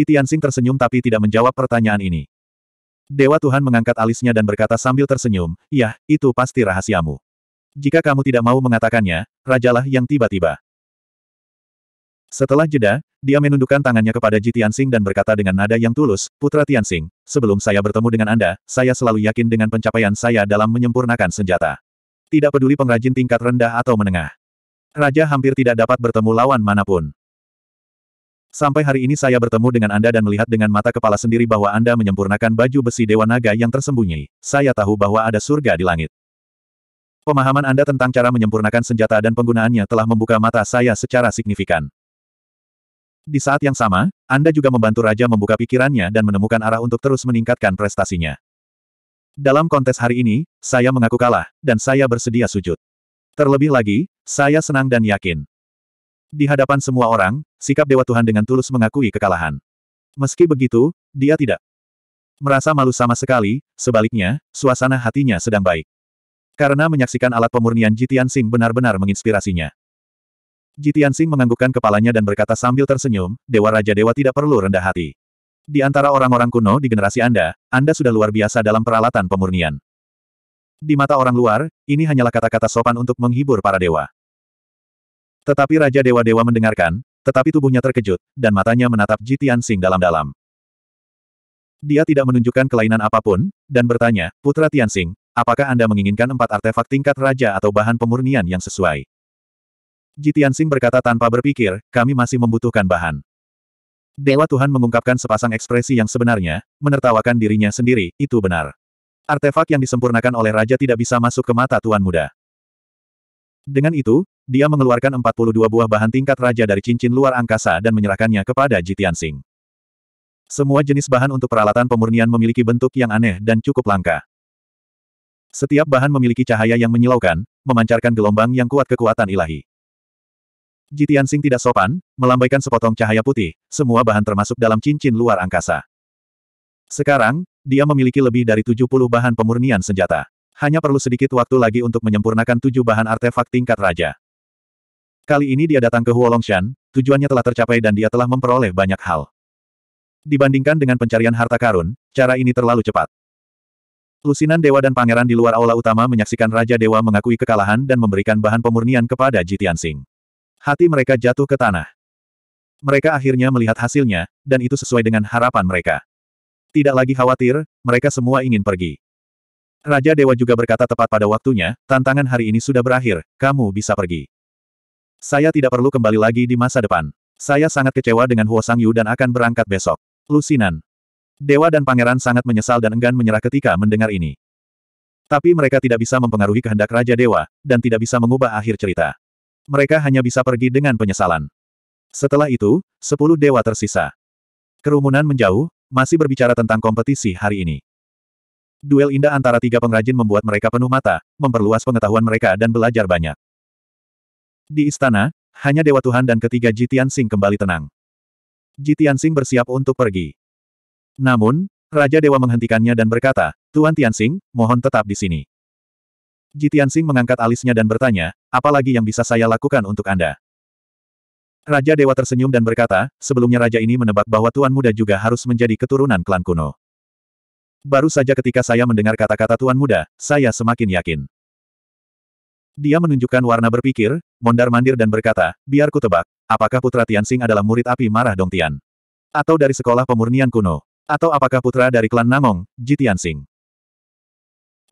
Ji Tianxing tersenyum tapi tidak menjawab pertanyaan ini. Dewa Tuhan mengangkat alisnya dan berkata sambil tersenyum, "Ya, itu pasti rahasiamu. Jika kamu tidak mau mengatakannya, rajalah yang tiba-tiba. Setelah jeda, dia menundukkan tangannya kepada Ji Tianxing dan berkata dengan nada yang tulus, Putra Tianxing, sebelum saya bertemu dengan Anda, saya selalu yakin dengan pencapaian saya dalam menyempurnakan senjata. Tidak peduli pengrajin tingkat rendah atau menengah. Raja hampir tidak dapat bertemu lawan manapun. Sampai hari ini saya bertemu dengan Anda dan melihat dengan mata kepala sendiri bahwa Anda menyempurnakan baju besi Dewa Naga yang tersembunyi. Saya tahu bahwa ada surga di langit. Pemahaman Anda tentang cara menyempurnakan senjata dan penggunaannya telah membuka mata saya secara signifikan. Di saat yang sama, Anda juga membantu Raja membuka pikirannya dan menemukan arah untuk terus meningkatkan prestasinya. Dalam kontes hari ini, saya mengaku kalah, dan saya bersedia sujud. Terlebih lagi, saya senang dan yakin. Di hadapan semua orang, sikap Dewa Tuhan dengan tulus mengakui kekalahan. Meski begitu, dia tidak merasa malu sama sekali, sebaliknya, suasana hatinya sedang baik. Karena menyaksikan alat pemurnian Jitian Sing benar-benar menginspirasinya. Jitian Sing menganggukkan kepalanya dan berkata sambil tersenyum, Dewa Raja Dewa tidak perlu rendah hati. Di antara orang-orang kuno di generasi Anda, Anda sudah luar biasa dalam peralatan pemurnian. Di mata orang luar, ini hanyalah kata-kata sopan untuk menghibur para dewa. Tetapi Raja Dewa-Dewa mendengarkan, tetapi tubuhnya terkejut, dan matanya menatap Jitian Tianxing dalam-dalam. Dia tidak menunjukkan kelainan apapun, dan bertanya, Putra Tianxing, apakah Anda menginginkan empat artefak tingkat raja atau bahan pemurnian yang sesuai? Jitian Tianxing berkata tanpa berpikir, kami masih membutuhkan bahan. Dewa Tuhan mengungkapkan sepasang ekspresi yang sebenarnya, menertawakan dirinya sendiri, itu benar. Artefak yang disempurnakan oleh raja tidak bisa masuk ke mata Tuan Muda. Dengan itu, dia mengeluarkan 42 buah bahan tingkat raja dari cincin luar angkasa dan menyerahkannya kepada Jitian Sing. Semua jenis bahan untuk peralatan pemurnian memiliki bentuk yang aneh dan cukup langka. Setiap bahan memiliki cahaya yang menyilaukan, memancarkan gelombang yang kuat kekuatan ilahi. Jitian Sing tidak sopan, melambaikan sepotong cahaya putih, semua bahan termasuk dalam cincin luar angkasa. Sekarang, dia memiliki lebih dari 70 bahan pemurnian senjata. Hanya perlu sedikit waktu lagi untuk menyempurnakan tujuh bahan artefak tingkat raja. Kali ini dia datang ke Huolongshan, tujuannya telah tercapai dan dia telah memperoleh banyak hal. Dibandingkan dengan pencarian harta karun, cara ini terlalu cepat. Lusinan dewa dan pangeran di luar aula utama menyaksikan Raja Dewa mengakui kekalahan dan memberikan bahan pemurnian kepada Jitian Singh. Hati mereka jatuh ke tanah. Mereka akhirnya melihat hasilnya, dan itu sesuai dengan harapan mereka. Tidak lagi khawatir, mereka semua ingin pergi. Raja Dewa juga berkata tepat pada waktunya, tantangan hari ini sudah berakhir, kamu bisa pergi. Saya tidak perlu kembali lagi di masa depan. Saya sangat kecewa dengan Huo Sang Yu dan akan berangkat besok. Lusinan. Dewa dan pangeran sangat menyesal dan enggan menyerah ketika mendengar ini. Tapi mereka tidak bisa mempengaruhi kehendak Raja Dewa, dan tidak bisa mengubah akhir cerita. Mereka hanya bisa pergi dengan penyesalan. Setelah itu, sepuluh dewa tersisa. Kerumunan menjauh, masih berbicara tentang kompetisi hari ini. Duel indah antara tiga pengrajin membuat mereka penuh mata, memperluas pengetahuan mereka dan belajar banyak. Di istana, hanya Dewa Tuhan dan ketiga Jitian Sing kembali tenang. Jitian Sing bersiap untuk pergi. Namun, Raja Dewa menghentikannya dan berkata, Tuan Tian Sing, mohon tetap di sini. Jitian Sing mengangkat alisnya dan bertanya, Apa lagi yang bisa saya lakukan untuk Anda? Raja Dewa tersenyum dan berkata, sebelumnya Raja ini menebak bahwa Tuan Muda juga harus menjadi keturunan klan kuno. Baru saja ketika saya mendengar kata-kata Tuan Muda, saya semakin yakin. Dia menunjukkan warna berpikir, mondar-mandir dan berkata, biar ku tebak, apakah putra Tianxing adalah murid api marah Dong Tian? Atau dari sekolah pemurnian kuno? Atau apakah putra dari klan Namong, Ji Tianxing?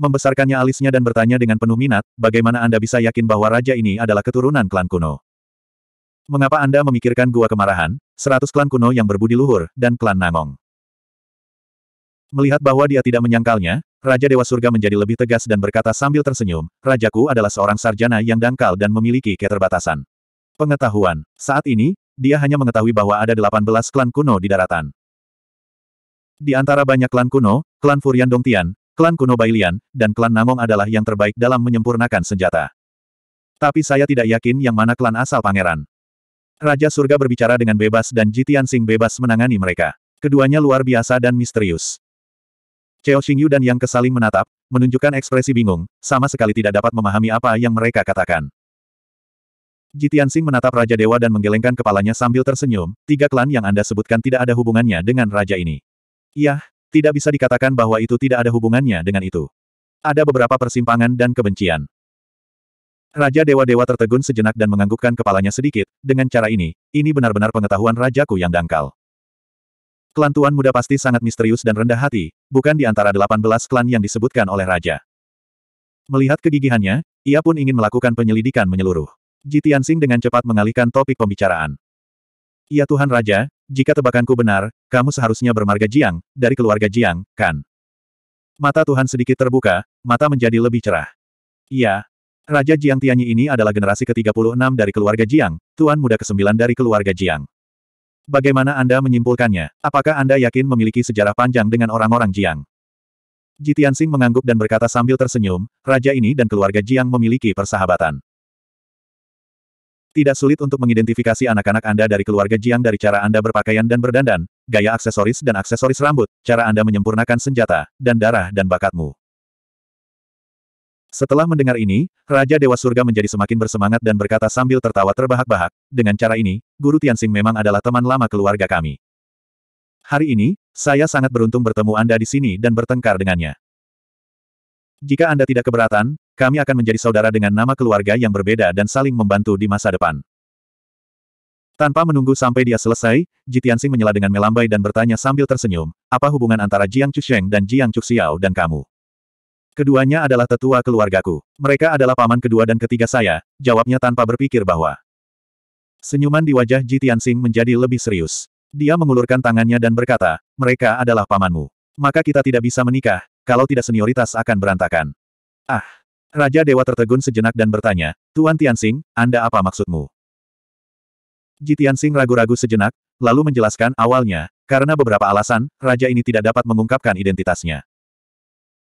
Membesarkannya alisnya dan bertanya dengan penuh minat, bagaimana Anda bisa yakin bahwa raja ini adalah keturunan klan kuno? Mengapa Anda memikirkan gua kemarahan, seratus klan kuno yang berbudi luhur, dan klan Namong? Melihat bahwa dia tidak menyangkalnya, Raja Dewa Surga menjadi lebih tegas dan berkata sambil tersenyum, Rajaku adalah seorang sarjana yang dangkal dan memiliki keterbatasan. Pengetahuan. Saat ini, dia hanya mengetahui bahwa ada 18 klan kuno di daratan. Di antara banyak klan kuno, klan Furian Dongtian, klan kuno Bailian, dan klan Namong adalah yang terbaik dalam menyempurnakan senjata. Tapi saya tidak yakin yang mana klan asal pangeran. Raja Surga berbicara dengan bebas dan Jitian Sing bebas menangani mereka. Keduanya luar biasa dan misterius. Cheo Xingyu dan Yang Kesaling menatap, menunjukkan ekspresi bingung, sama sekali tidak dapat memahami apa yang mereka katakan. Jitiansing menatap Raja Dewa dan menggelengkan kepalanya sambil tersenyum, tiga klan yang Anda sebutkan tidak ada hubungannya dengan Raja ini. Yah, tidak bisa dikatakan bahwa itu tidak ada hubungannya dengan itu. Ada beberapa persimpangan dan kebencian. Raja Dewa-Dewa tertegun sejenak dan menganggukkan kepalanya sedikit, dengan cara ini, ini benar-benar pengetahuan rajaku yang dangkal. Klan Tuan Muda pasti sangat misterius dan rendah hati, bukan di antara 18 klan yang disebutkan oleh Raja. Melihat kegigihannya, ia pun ingin melakukan penyelidikan menyeluruh. Jitiansing dengan cepat mengalihkan topik pembicaraan. Ya Tuhan Raja, jika tebakanku benar, kamu seharusnya bermarga Jiang, dari keluarga Jiang, kan? Mata Tuhan sedikit terbuka, mata menjadi lebih cerah. Iya. Raja Jiang Tianyi ini adalah generasi ke-36 dari keluarga Jiang, Tuan muda ke-9 dari keluarga Jiang. Bagaimana Anda menyimpulkannya? Apakah Anda yakin memiliki sejarah panjang dengan orang-orang Jiang? Ji Tianxing mengangguk dan berkata sambil tersenyum, raja ini dan keluarga Jiang memiliki persahabatan. Tidak sulit untuk mengidentifikasi anak-anak Anda dari keluarga Jiang dari cara Anda berpakaian dan berdandan, gaya aksesoris dan aksesoris rambut, cara Anda menyempurnakan senjata, dan darah dan bakatmu. Setelah mendengar ini, Raja Dewa Surga menjadi semakin bersemangat dan berkata sambil tertawa terbahak-bahak, dengan cara ini, Guru Tianxing memang adalah teman lama keluarga kami. Hari ini, saya sangat beruntung bertemu Anda di sini dan bertengkar dengannya. Jika Anda tidak keberatan, kami akan menjadi saudara dengan nama keluarga yang berbeda dan saling membantu di masa depan. Tanpa menunggu sampai dia selesai, Ji Tianxing menyela dengan melambai dan bertanya sambil tersenyum, apa hubungan antara Jiang Chusheng dan Jiang Chuxiao dan kamu? Keduanya adalah tetua keluargaku. Mereka adalah paman kedua dan ketiga saya, jawabnya tanpa berpikir bahwa. Senyuman di wajah Ji Tianxing menjadi lebih serius. Dia mengulurkan tangannya dan berkata, mereka adalah pamanmu. Maka kita tidak bisa menikah, kalau tidak senioritas akan berantakan. Ah! Raja Dewa tertegun sejenak dan bertanya, Tuan Tianxing, Anda apa maksudmu? Ji Tianxing ragu-ragu sejenak, lalu menjelaskan awalnya, karena beberapa alasan, raja ini tidak dapat mengungkapkan identitasnya.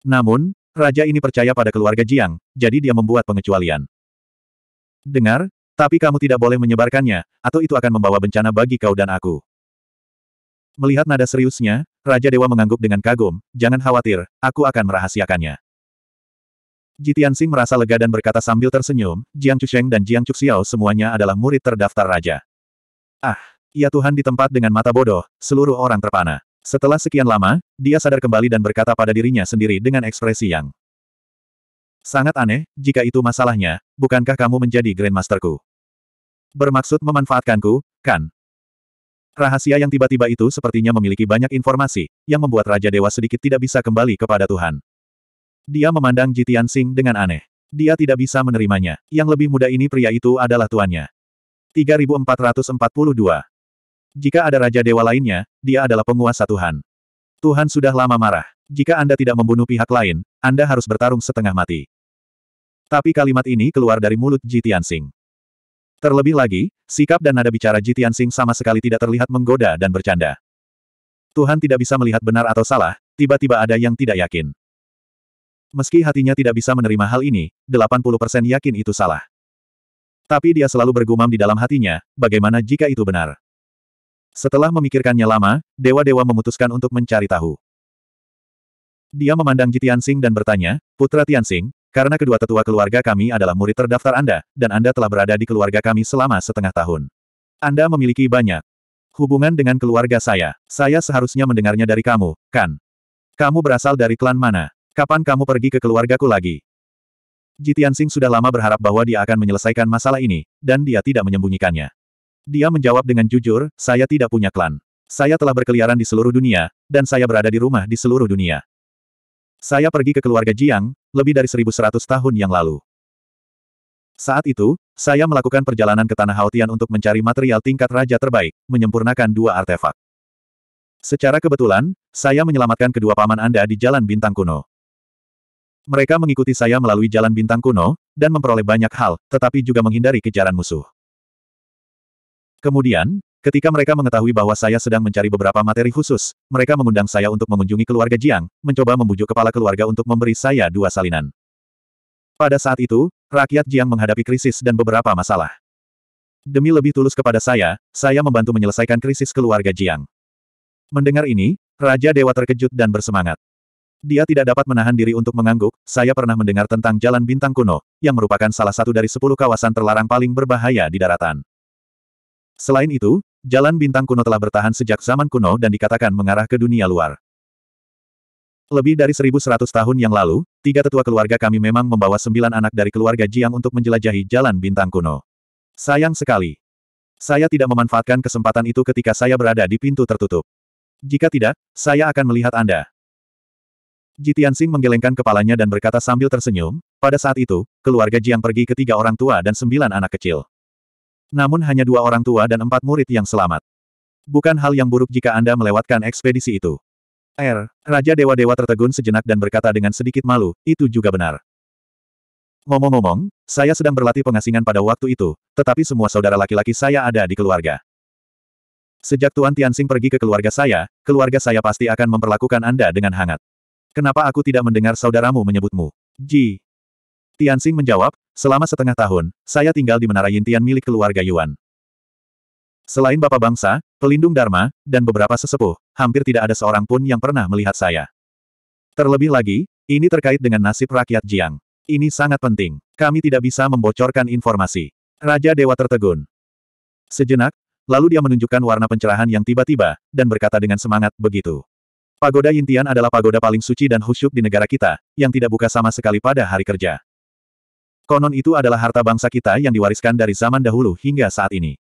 Namun, Raja ini percaya pada keluarga Jiang, jadi dia membuat pengecualian. Dengar, tapi kamu tidak boleh menyebarkannya, atau itu akan membawa bencana bagi kau dan aku. Melihat nada seriusnya, Raja Dewa mengangguk dengan kagum, jangan khawatir, aku akan merahasiakannya. Jitian Sing merasa lega dan berkata sambil tersenyum, Jiang Chusheng dan Jiang Chuxiao semuanya adalah murid terdaftar Raja. Ah, ya Tuhan di tempat dengan mata bodoh, seluruh orang terpana. Setelah sekian lama, dia sadar kembali dan berkata pada dirinya sendiri dengan ekspresi yang sangat aneh, jika itu masalahnya, bukankah kamu menjadi Grandmasterku? Bermaksud memanfaatkanku, kan? Rahasia yang tiba-tiba itu sepertinya memiliki banyak informasi, yang membuat Raja Dewa sedikit tidak bisa kembali kepada Tuhan. Dia memandang Jitian Sing dengan aneh. Dia tidak bisa menerimanya. Yang lebih muda ini pria itu adalah tuannya. 3442 jika ada Raja Dewa lainnya, dia adalah penguasa Tuhan. Tuhan sudah lama marah. Jika Anda tidak membunuh pihak lain, Anda harus bertarung setengah mati. Tapi kalimat ini keluar dari mulut Jitian Tianxing. Terlebih lagi, sikap dan nada bicara Jitian Tianxing sama sekali tidak terlihat menggoda dan bercanda. Tuhan tidak bisa melihat benar atau salah, tiba-tiba ada yang tidak yakin. Meski hatinya tidak bisa menerima hal ini, 80% yakin itu salah. Tapi dia selalu bergumam di dalam hatinya, bagaimana jika itu benar? Setelah memikirkannya lama, dewa-dewa memutuskan untuk mencari tahu. Dia memandang Jitiansing dan bertanya, Putra Tianxing, karena kedua tetua keluarga kami adalah murid terdaftar Anda, dan Anda telah berada di keluarga kami selama setengah tahun. Anda memiliki banyak hubungan dengan keluarga saya. Saya seharusnya mendengarnya dari kamu, kan? Kamu berasal dari klan mana? Kapan kamu pergi ke keluargaku lagi? Jitiansing sudah lama berharap bahwa dia akan menyelesaikan masalah ini, dan dia tidak menyembunyikannya. Dia menjawab dengan jujur, saya tidak punya klan. Saya telah berkeliaran di seluruh dunia, dan saya berada di rumah di seluruh dunia. Saya pergi ke keluarga Jiang, lebih dari 1100 tahun yang lalu. Saat itu, saya melakukan perjalanan ke Tanah Haotian untuk mencari material tingkat raja terbaik, menyempurnakan dua artefak. Secara kebetulan, saya menyelamatkan kedua paman Anda di Jalan Bintang Kuno. Mereka mengikuti saya melalui Jalan Bintang Kuno, dan memperoleh banyak hal, tetapi juga menghindari kejaran musuh. Kemudian, ketika mereka mengetahui bahwa saya sedang mencari beberapa materi khusus, mereka mengundang saya untuk mengunjungi keluarga Jiang, mencoba membujuk kepala keluarga untuk memberi saya dua salinan. Pada saat itu, rakyat Jiang menghadapi krisis dan beberapa masalah. Demi lebih tulus kepada saya, saya membantu menyelesaikan krisis keluarga Jiang. Mendengar ini, Raja Dewa terkejut dan bersemangat. Dia tidak dapat menahan diri untuk mengangguk, saya pernah mendengar tentang Jalan Bintang Kuno, yang merupakan salah satu dari sepuluh kawasan terlarang paling berbahaya di daratan. Selain itu, jalan bintang kuno telah bertahan sejak zaman kuno dan dikatakan mengarah ke dunia luar. Lebih dari 1100 tahun yang lalu, tiga tetua keluarga kami memang membawa sembilan anak dari keluarga Jiang untuk menjelajahi jalan bintang kuno. Sayang sekali. Saya tidak memanfaatkan kesempatan itu ketika saya berada di pintu tertutup. Jika tidak, saya akan melihat Anda. Jitiansing menggelengkan kepalanya dan berkata sambil tersenyum, pada saat itu, keluarga Jiang pergi ke tiga orang tua dan sembilan anak kecil. Namun hanya dua orang tua dan empat murid yang selamat. Bukan hal yang buruk jika Anda melewatkan ekspedisi itu. R. Er, Raja Dewa-Dewa tertegun sejenak dan berkata dengan sedikit malu, itu juga benar. Ngomong-ngomong, saya sedang berlatih pengasingan pada waktu itu, tetapi semua saudara laki-laki saya ada di keluarga. Sejak Tuan Tianxing pergi ke keluarga saya, keluarga saya pasti akan memperlakukan Anda dengan hangat. Kenapa aku tidak mendengar saudaramu menyebutmu? Ji. Tianxing menjawab, Selama setengah tahun, saya tinggal di Menara Yintian milik keluarga Yuan. Selain Bapak Bangsa, Pelindung Dharma, dan beberapa sesepuh, hampir tidak ada seorang pun yang pernah melihat saya. Terlebih lagi, ini terkait dengan nasib rakyat Jiang. Ini sangat penting. Kami tidak bisa membocorkan informasi. Raja Dewa tertegun. Sejenak, lalu dia menunjukkan warna pencerahan yang tiba-tiba, dan berkata dengan semangat, begitu. Pagoda Yintian adalah pagoda paling suci dan khusyuk di negara kita, yang tidak buka sama sekali pada hari kerja. Konon itu adalah harta bangsa kita yang diwariskan dari zaman dahulu hingga saat ini.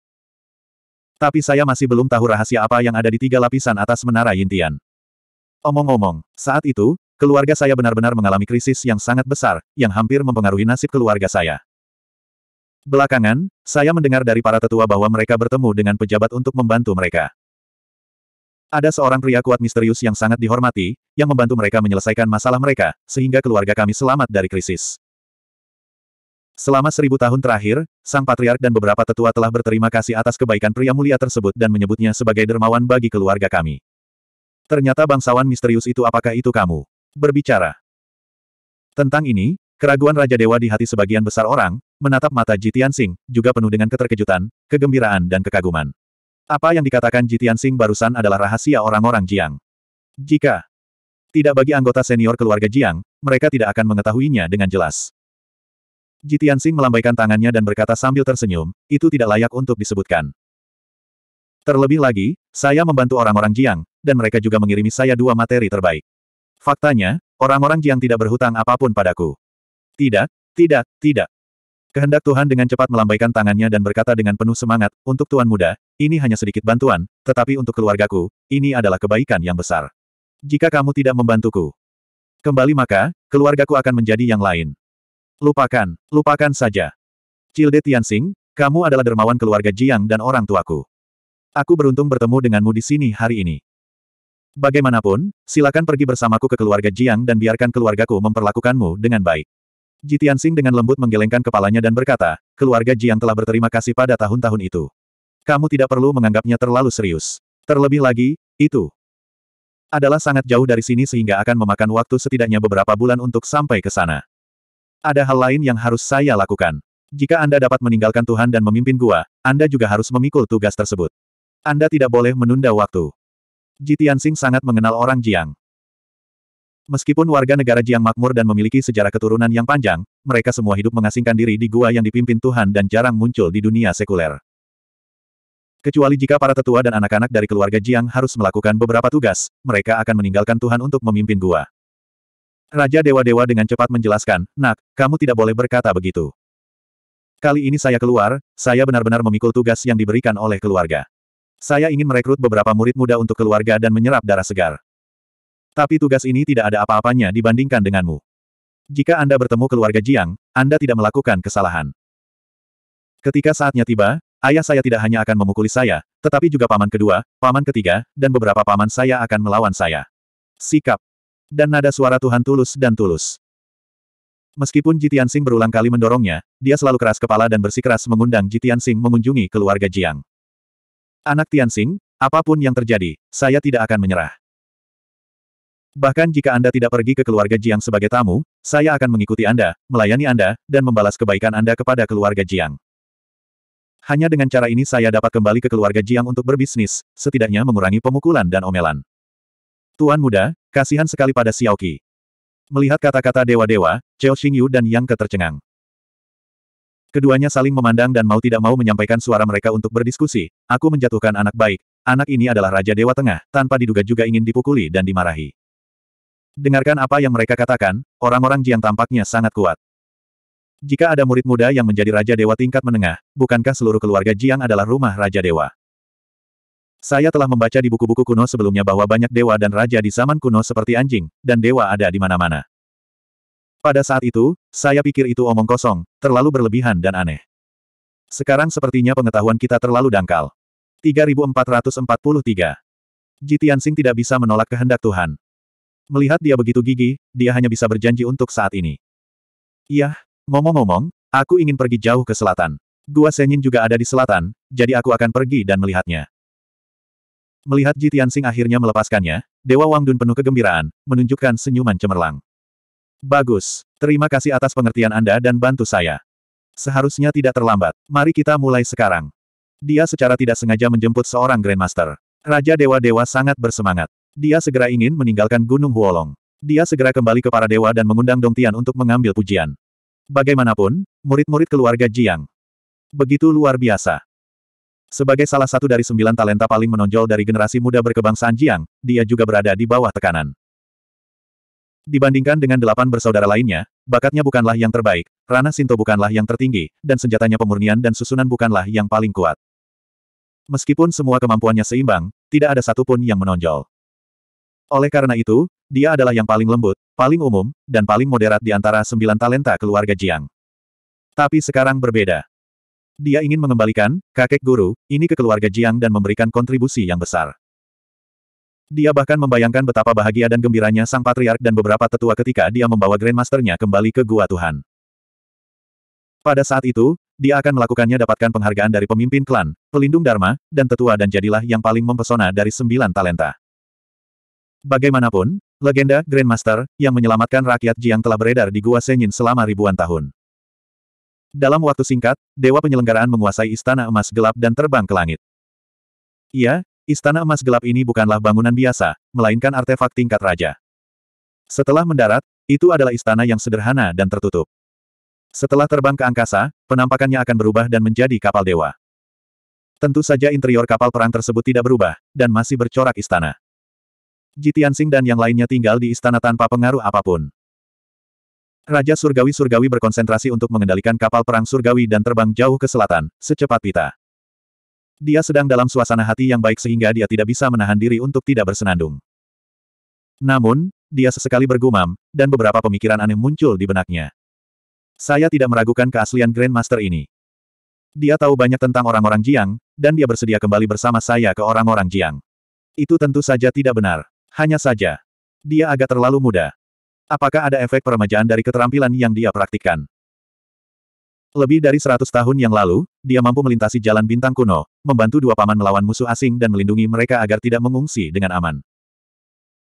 Tapi saya masih belum tahu rahasia apa yang ada di tiga lapisan atas menara Yintian. Omong-omong, saat itu, keluarga saya benar-benar mengalami krisis yang sangat besar, yang hampir mempengaruhi nasib keluarga saya. Belakangan, saya mendengar dari para tetua bahwa mereka bertemu dengan pejabat untuk membantu mereka. Ada seorang pria kuat misterius yang sangat dihormati, yang membantu mereka menyelesaikan masalah mereka, sehingga keluarga kami selamat dari krisis. Selama seribu tahun terakhir, Sang Patriark dan beberapa tetua telah berterima kasih atas kebaikan pria mulia tersebut dan menyebutnya sebagai dermawan bagi keluarga kami. Ternyata bangsawan misterius itu apakah itu kamu? Berbicara. Tentang ini, keraguan Raja Dewa di hati sebagian besar orang, menatap mata Jitian Sing, juga penuh dengan keterkejutan, kegembiraan dan kekaguman. Apa yang dikatakan Jitian Sing barusan adalah rahasia orang-orang Jiang. Jika tidak bagi anggota senior keluarga Jiang, mereka tidak akan mengetahuinya dengan jelas. Jitian Sing melambaikan tangannya dan berkata sambil tersenyum, itu tidak layak untuk disebutkan. Terlebih lagi, saya membantu orang-orang Jiang, dan mereka juga mengirimi saya dua materi terbaik. Faktanya, orang-orang Jiang tidak berhutang apapun padaku. Tidak, tidak, tidak. Kehendak Tuhan dengan cepat melambaikan tangannya dan berkata dengan penuh semangat, untuk Tuan Muda, ini hanya sedikit bantuan, tetapi untuk keluargaku, ini adalah kebaikan yang besar. Jika kamu tidak membantuku, kembali maka, keluargaku akan menjadi yang lain. Lupakan, lupakan saja. Cilde Tianxing, kamu adalah dermawan keluarga Jiang dan orang tuaku. Aku beruntung bertemu denganmu di sini hari ini. Bagaimanapun, silakan pergi bersamaku ke keluarga Jiang dan biarkan keluargaku memperlakukanmu dengan baik. Ji Tianxing dengan lembut menggelengkan kepalanya dan berkata, keluarga Jiang telah berterima kasih pada tahun-tahun itu. Kamu tidak perlu menganggapnya terlalu serius. Terlebih lagi, itu adalah sangat jauh dari sini sehingga akan memakan waktu setidaknya beberapa bulan untuk sampai ke sana. Ada hal lain yang harus saya lakukan. Jika Anda dapat meninggalkan Tuhan dan memimpin gua, Anda juga harus memikul tugas tersebut. Anda tidak boleh menunda waktu. Ji Tianxing sangat mengenal orang Jiang. Meskipun warga negara Jiang makmur dan memiliki sejarah keturunan yang panjang, mereka semua hidup mengasingkan diri di gua yang dipimpin Tuhan dan jarang muncul di dunia sekuler. Kecuali jika para tetua dan anak-anak dari keluarga Jiang harus melakukan beberapa tugas, mereka akan meninggalkan Tuhan untuk memimpin gua. Raja Dewa-Dewa dengan cepat menjelaskan, Nak, kamu tidak boleh berkata begitu. Kali ini saya keluar, saya benar-benar memikul tugas yang diberikan oleh keluarga. Saya ingin merekrut beberapa murid muda untuk keluarga dan menyerap darah segar. Tapi tugas ini tidak ada apa-apanya dibandingkan denganmu. Jika Anda bertemu keluarga Jiang, Anda tidak melakukan kesalahan. Ketika saatnya tiba, ayah saya tidak hanya akan memukuli saya, tetapi juga paman kedua, paman ketiga, dan beberapa paman saya akan melawan saya. Sikap dan nada suara Tuhan tulus dan tulus. Meskipun Jitian Sing berulang kali mendorongnya, dia selalu keras kepala dan bersikeras mengundang Jitian Sing mengunjungi keluarga Jiang. Anak Tian Sing, apapun yang terjadi, saya tidak akan menyerah. Bahkan jika Anda tidak pergi ke keluarga Jiang sebagai tamu, saya akan mengikuti Anda, melayani Anda, dan membalas kebaikan Anda kepada keluarga Jiang. Hanya dengan cara ini saya dapat kembali ke keluarga Jiang untuk berbisnis, setidaknya mengurangi pemukulan dan omelan. Tuan muda, kasihan sekali pada Xiao Qi. Melihat kata-kata dewa-dewa, Cheo Xingyu dan Yang Ke tercengang. Keduanya saling memandang dan mau tidak mau menyampaikan suara mereka untuk berdiskusi, aku menjatuhkan anak baik, anak ini adalah Raja Dewa Tengah, tanpa diduga juga ingin dipukuli dan dimarahi. Dengarkan apa yang mereka katakan, orang-orang Jiang tampaknya sangat kuat. Jika ada murid muda yang menjadi Raja Dewa tingkat menengah, bukankah seluruh keluarga Jiang adalah rumah Raja Dewa? Saya telah membaca di buku-buku kuno sebelumnya bahwa banyak dewa dan raja di zaman kuno seperti anjing, dan dewa ada di mana-mana. Pada saat itu, saya pikir itu omong kosong, terlalu berlebihan dan aneh. Sekarang sepertinya pengetahuan kita terlalu dangkal. 3443 Jitiansing tidak bisa menolak kehendak Tuhan. Melihat dia begitu gigih, dia hanya bisa berjanji untuk saat ini. Iya, ngomong-ngomong, aku ingin pergi jauh ke selatan. Gua Senyin juga ada di selatan, jadi aku akan pergi dan melihatnya. Melihat Ji Tianxing akhirnya melepaskannya, Dewa Wang Dun penuh kegembiraan, menunjukkan senyuman cemerlang. Bagus, terima kasih atas pengertian Anda dan bantu saya. Seharusnya tidak terlambat, mari kita mulai sekarang. Dia secara tidak sengaja menjemput seorang Grandmaster. Raja Dewa-Dewa sangat bersemangat. Dia segera ingin meninggalkan Gunung Huolong. Dia segera kembali ke para dewa dan mengundang Dong Tian untuk mengambil pujian. Bagaimanapun, murid-murid keluarga Jiang. Begitu luar biasa. Sebagai salah satu dari sembilan talenta paling menonjol dari generasi muda berkebangsaan Jiang, dia juga berada di bawah tekanan. Dibandingkan dengan delapan bersaudara lainnya, bakatnya bukanlah yang terbaik, ranah Sinto bukanlah yang tertinggi, dan senjatanya pemurnian dan susunan bukanlah yang paling kuat. Meskipun semua kemampuannya seimbang, tidak ada satupun yang menonjol. Oleh karena itu, dia adalah yang paling lembut, paling umum, dan paling moderat di antara sembilan talenta keluarga Jiang. Tapi sekarang berbeda. Dia ingin mengembalikan, kakek guru, ini ke keluarga Jiang dan memberikan kontribusi yang besar. Dia bahkan membayangkan betapa bahagia dan gembiranya sang patriark dan beberapa tetua ketika dia membawa Grandmasternya kembali ke Gua Tuhan. Pada saat itu, dia akan melakukannya dapatkan penghargaan dari pemimpin klan, pelindung Dharma, dan tetua dan jadilah yang paling mempesona dari sembilan talenta. Bagaimanapun, legenda Grandmaster, yang menyelamatkan rakyat Jiang telah beredar di Gua Senyin selama ribuan tahun. Dalam waktu singkat, Dewa Penyelenggaraan menguasai Istana Emas Gelap dan terbang ke langit. Iya, Istana Emas Gelap ini bukanlah bangunan biasa, melainkan artefak tingkat raja. Setelah mendarat, itu adalah istana yang sederhana dan tertutup. Setelah terbang ke angkasa, penampakannya akan berubah dan menjadi kapal dewa. Tentu saja interior kapal perang tersebut tidak berubah, dan masih bercorak istana. Jitian Singh dan yang lainnya tinggal di istana tanpa pengaruh apapun. Raja Surgawi-Surgawi berkonsentrasi untuk mengendalikan kapal perang Surgawi dan terbang jauh ke selatan, secepat pita. Dia sedang dalam suasana hati yang baik sehingga dia tidak bisa menahan diri untuk tidak bersenandung. Namun, dia sesekali bergumam, dan beberapa pemikiran aneh muncul di benaknya. Saya tidak meragukan keaslian Grandmaster ini. Dia tahu banyak tentang orang-orang Jiang, dan dia bersedia kembali bersama saya ke orang-orang Jiang. Itu tentu saja tidak benar. Hanya saja, dia agak terlalu muda. Apakah ada efek peremajaan dari keterampilan yang dia praktikkan? Lebih dari seratus tahun yang lalu, dia mampu melintasi jalan bintang kuno, membantu dua paman melawan musuh asing dan melindungi mereka agar tidak mengungsi dengan aman.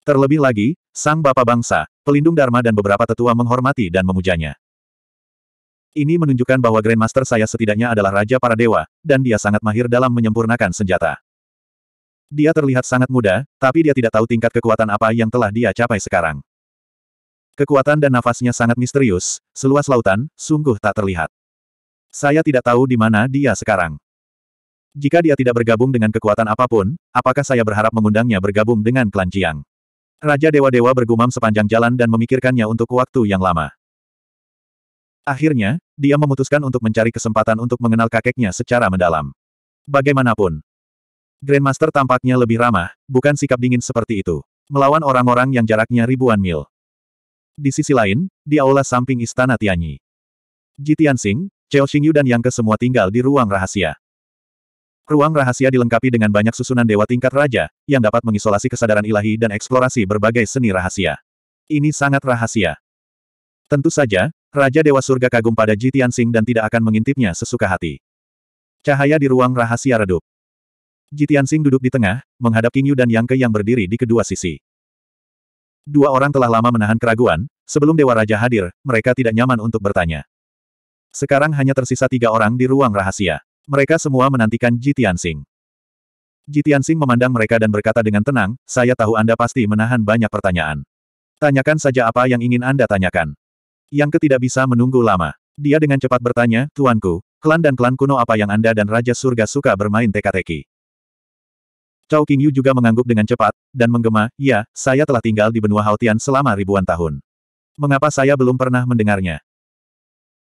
Terlebih lagi, sang bapak bangsa, pelindung Dharma dan beberapa tetua menghormati dan memujanya. Ini menunjukkan bahwa Grandmaster saya setidaknya adalah Raja para Dewa, dan dia sangat mahir dalam menyempurnakan senjata. Dia terlihat sangat muda, tapi dia tidak tahu tingkat kekuatan apa yang telah dia capai sekarang. Kekuatan dan nafasnya sangat misterius, seluas lautan, sungguh tak terlihat. Saya tidak tahu di mana dia sekarang. Jika dia tidak bergabung dengan kekuatan apapun, apakah saya berharap mengundangnya bergabung dengan klan Jiang? Raja Dewa-Dewa bergumam sepanjang jalan dan memikirkannya untuk waktu yang lama. Akhirnya, dia memutuskan untuk mencari kesempatan untuk mengenal kakeknya secara mendalam. Bagaimanapun, Grandmaster tampaknya lebih ramah, bukan sikap dingin seperti itu. Melawan orang-orang yang jaraknya ribuan mil. Di sisi lain, di aula samping istana Tianyi. Ji Tianxing, Cheo Xingyu dan yang Ke semua tinggal di ruang rahasia. Ruang rahasia dilengkapi dengan banyak susunan dewa tingkat raja, yang dapat mengisolasi kesadaran ilahi dan eksplorasi berbagai seni rahasia. Ini sangat rahasia. Tentu saja, Raja Dewa Surga kagum pada Ji Tianxing dan tidak akan mengintipnya sesuka hati. Cahaya di ruang rahasia redup. Ji Tianxing duduk di tengah, menghadap Yu dan Yang Ke yang berdiri di kedua sisi. Dua orang telah lama menahan keraguan, sebelum Dewa Raja hadir, mereka tidak nyaman untuk bertanya. Sekarang hanya tersisa tiga orang di ruang rahasia. Mereka semua menantikan Jitian Sing. Jitian Sing memandang mereka dan berkata dengan tenang, saya tahu Anda pasti menahan banyak pertanyaan. Tanyakan saja apa yang ingin Anda tanyakan. Yang ketidak bisa menunggu lama. Dia dengan cepat bertanya, Tuanku, klan dan klan kuno apa yang Anda dan Raja Surga suka bermain teka-teki? Cao Qingyu juga mengangguk dengan cepat, dan menggema, ya, saya telah tinggal di benua Haotian selama ribuan tahun. Mengapa saya belum pernah mendengarnya?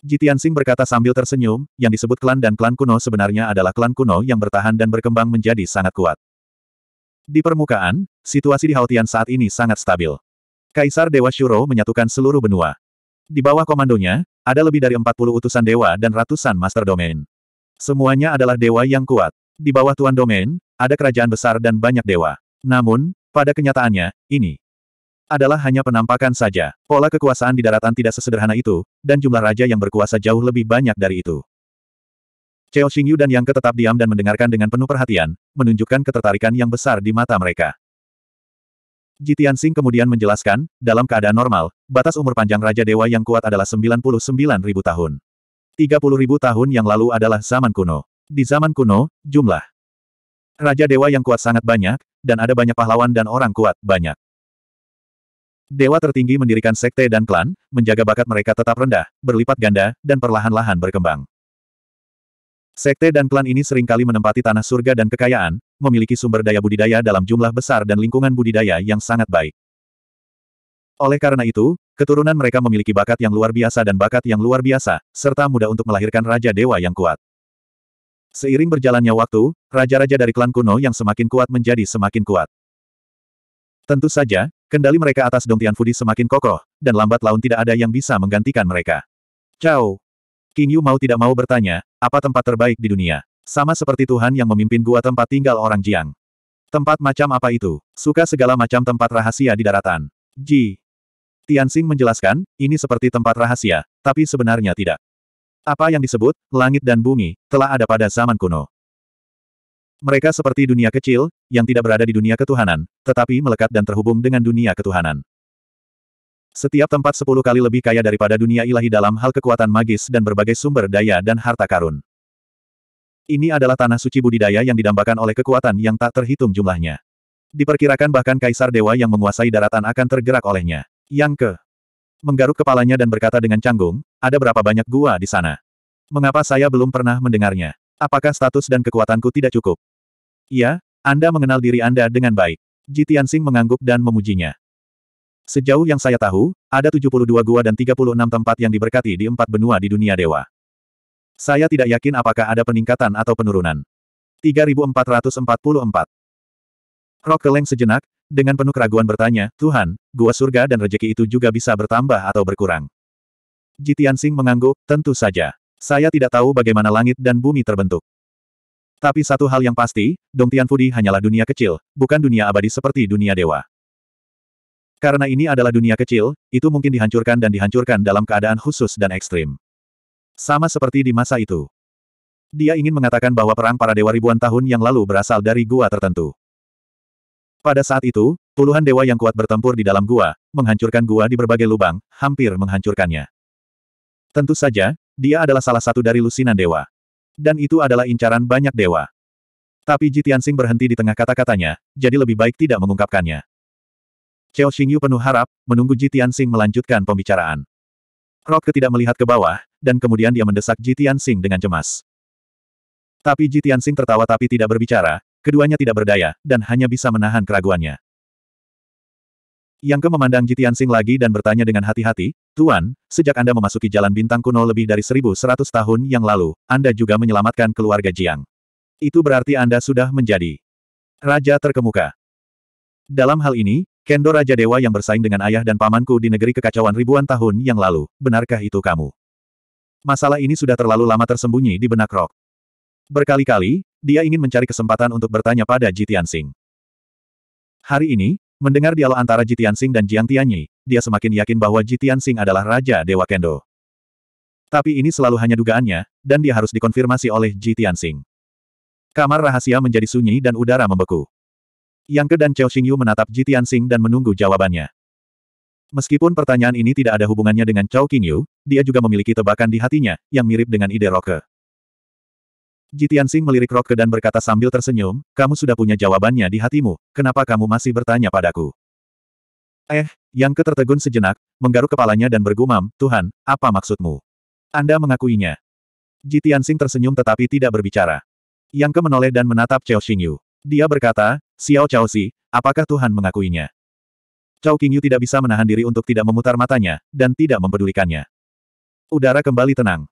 Jitian Sing berkata sambil tersenyum, yang disebut klan dan klan kuno sebenarnya adalah klan kuno yang bertahan dan berkembang menjadi sangat kuat. Di permukaan, situasi di Haotian saat ini sangat stabil. Kaisar Dewa Shuro menyatukan seluruh benua. Di bawah komandonya, ada lebih dari 40 utusan dewa dan ratusan master domain. Semuanya adalah dewa yang kuat. Di bawah Tuan Domain, ada kerajaan besar dan banyak dewa. Namun, pada kenyataannya, ini adalah hanya penampakan saja. Pola kekuasaan di daratan tidak sesederhana itu, dan jumlah raja yang berkuasa jauh lebih banyak dari itu. Cheo Xingyu dan Yang tetap diam dan mendengarkan dengan penuh perhatian, menunjukkan ketertarikan yang besar di mata mereka. Jitian Sing kemudian menjelaskan, dalam keadaan normal, batas umur panjang Raja Dewa yang kuat adalah sembilan ribu tahun. puluh ribu tahun yang lalu adalah zaman kuno. Di zaman kuno, jumlah Raja Dewa yang kuat sangat banyak, dan ada banyak pahlawan dan orang kuat, banyak. Dewa tertinggi mendirikan sekte dan klan, menjaga bakat mereka tetap rendah, berlipat ganda, dan perlahan-lahan berkembang. Sekte dan klan ini seringkali menempati tanah surga dan kekayaan, memiliki sumber daya budidaya dalam jumlah besar dan lingkungan budidaya yang sangat baik. Oleh karena itu, keturunan mereka memiliki bakat yang luar biasa dan bakat yang luar biasa, serta mudah untuk melahirkan Raja Dewa yang kuat. Seiring berjalannya waktu, raja-raja dari klan kuno yang semakin kuat menjadi semakin kuat. Tentu saja, kendali mereka atas Dong Fudi semakin kokoh, dan lambat laun tidak ada yang bisa menggantikan mereka. Ciao! King Yu mau tidak mau bertanya, apa tempat terbaik di dunia? Sama seperti Tuhan yang memimpin gua tempat tinggal orang Jiang. Tempat macam apa itu? Suka segala macam tempat rahasia di daratan. Ji. Tianxing menjelaskan, ini seperti tempat rahasia, tapi sebenarnya tidak. Apa yang disebut, langit dan bumi, telah ada pada zaman kuno. Mereka seperti dunia kecil, yang tidak berada di dunia ketuhanan, tetapi melekat dan terhubung dengan dunia ketuhanan. Setiap tempat sepuluh kali lebih kaya daripada dunia ilahi dalam hal kekuatan magis dan berbagai sumber daya dan harta karun. Ini adalah tanah suci budidaya yang didambakan oleh kekuatan yang tak terhitung jumlahnya. Diperkirakan bahkan kaisar dewa yang menguasai daratan akan tergerak olehnya. Yang ke. Menggaruk kepalanya dan berkata dengan canggung, ada berapa banyak gua di sana? Mengapa saya belum pernah mendengarnya? Apakah status dan kekuatanku tidak cukup? Iya, Anda mengenal diri Anda dengan baik. Jitiansing mengangguk dan memujinya. Sejauh yang saya tahu, ada 72 gua dan 36 tempat yang diberkati di empat benua di dunia dewa. Saya tidak yakin apakah ada peningkatan atau penurunan. 3444 Rokeleng sejenak, dengan penuh keraguan bertanya, Tuhan, gua surga dan rejeki itu juga bisa bertambah atau berkurang. Jitian Sing mengangguk, tentu saja. Saya tidak tahu bagaimana langit dan bumi terbentuk. Tapi satu hal yang pasti, Dong Tianfudi hanyalah dunia kecil, bukan dunia abadi seperti dunia dewa. Karena ini adalah dunia kecil, itu mungkin dihancurkan dan dihancurkan dalam keadaan khusus dan ekstrim. Sama seperti di masa itu. Dia ingin mengatakan bahwa perang para dewa ribuan tahun yang lalu berasal dari gua tertentu. Pada saat itu, puluhan dewa yang kuat bertempur di dalam gua, menghancurkan gua di berbagai lubang, hampir menghancurkannya. Tentu saja, dia adalah salah satu dari lusinan dewa. Dan itu adalah incaran banyak dewa. Tapi Ji Tianxing berhenti di tengah kata-katanya, jadi lebih baik tidak mengungkapkannya. Qiao Xingyu penuh harap, menunggu Ji Tianxing melanjutkan pembicaraan. Rock tidak melihat ke bawah, dan kemudian dia mendesak Ji Tianxing dengan cemas. Tapi Ji Tianxing tertawa tapi tidak berbicara, keduanya tidak berdaya, dan hanya bisa menahan keraguannya. Yang ke memandang Jitian Sing lagi dan bertanya dengan hati-hati, Tuan, sejak Anda memasuki jalan bintang kuno lebih dari 1100 tahun yang lalu, Anda juga menyelamatkan keluarga Jiang. Itu berarti Anda sudah menjadi Raja terkemuka. Dalam hal ini, Kendo Raja Dewa yang bersaing dengan ayah dan pamanku di negeri kekacauan ribuan tahun yang lalu, benarkah itu kamu? Masalah ini sudah terlalu lama tersembunyi di benak Rock. Berkali-kali, dia ingin mencari kesempatan untuk bertanya pada Jitian Sing. Hari ini, Mendengar dialog antara Jitiansing dan Jiang Tianyi, dia semakin yakin bahwa Jitiansing adalah Raja Dewa Kendo. Tapi ini selalu hanya dugaannya, dan dia harus dikonfirmasi oleh Jitiansing. Kamar rahasia menjadi sunyi dan udara membeku. Yang Ke dan Chao Xingyu menatap Jitiansing dan menunggu jawabannya. Meskipun pertanyaan ini tidak ada hubungannya dengan Chao Qingyu, dia juga memiliki tebakan di hatinya, yang mirip dengan ide Roke. Jitian Sing melirik ke dan berkata sambil tersenyum, kamu sudah punya jawabannya di hatimu, kenapa kamu masih bertanya padaku? Eh, yang ketertegun sejenak, menggaruk kepalanya dan bergumam, Tuhan, apa maksudmu? Anda mengakuinya. Jitian Sing tersenyum tetapi tidak berbicara. Yang ke menoleh dan menatap Chao Xingyu. Dia berkata, Xiao Chao Si, apakah Tuhan mengakuinya? Chao Qingyu tidak bisa menahan diri untuk tidak memutar matanya, dan tidak mempedulikannya. Udara kembali tenang.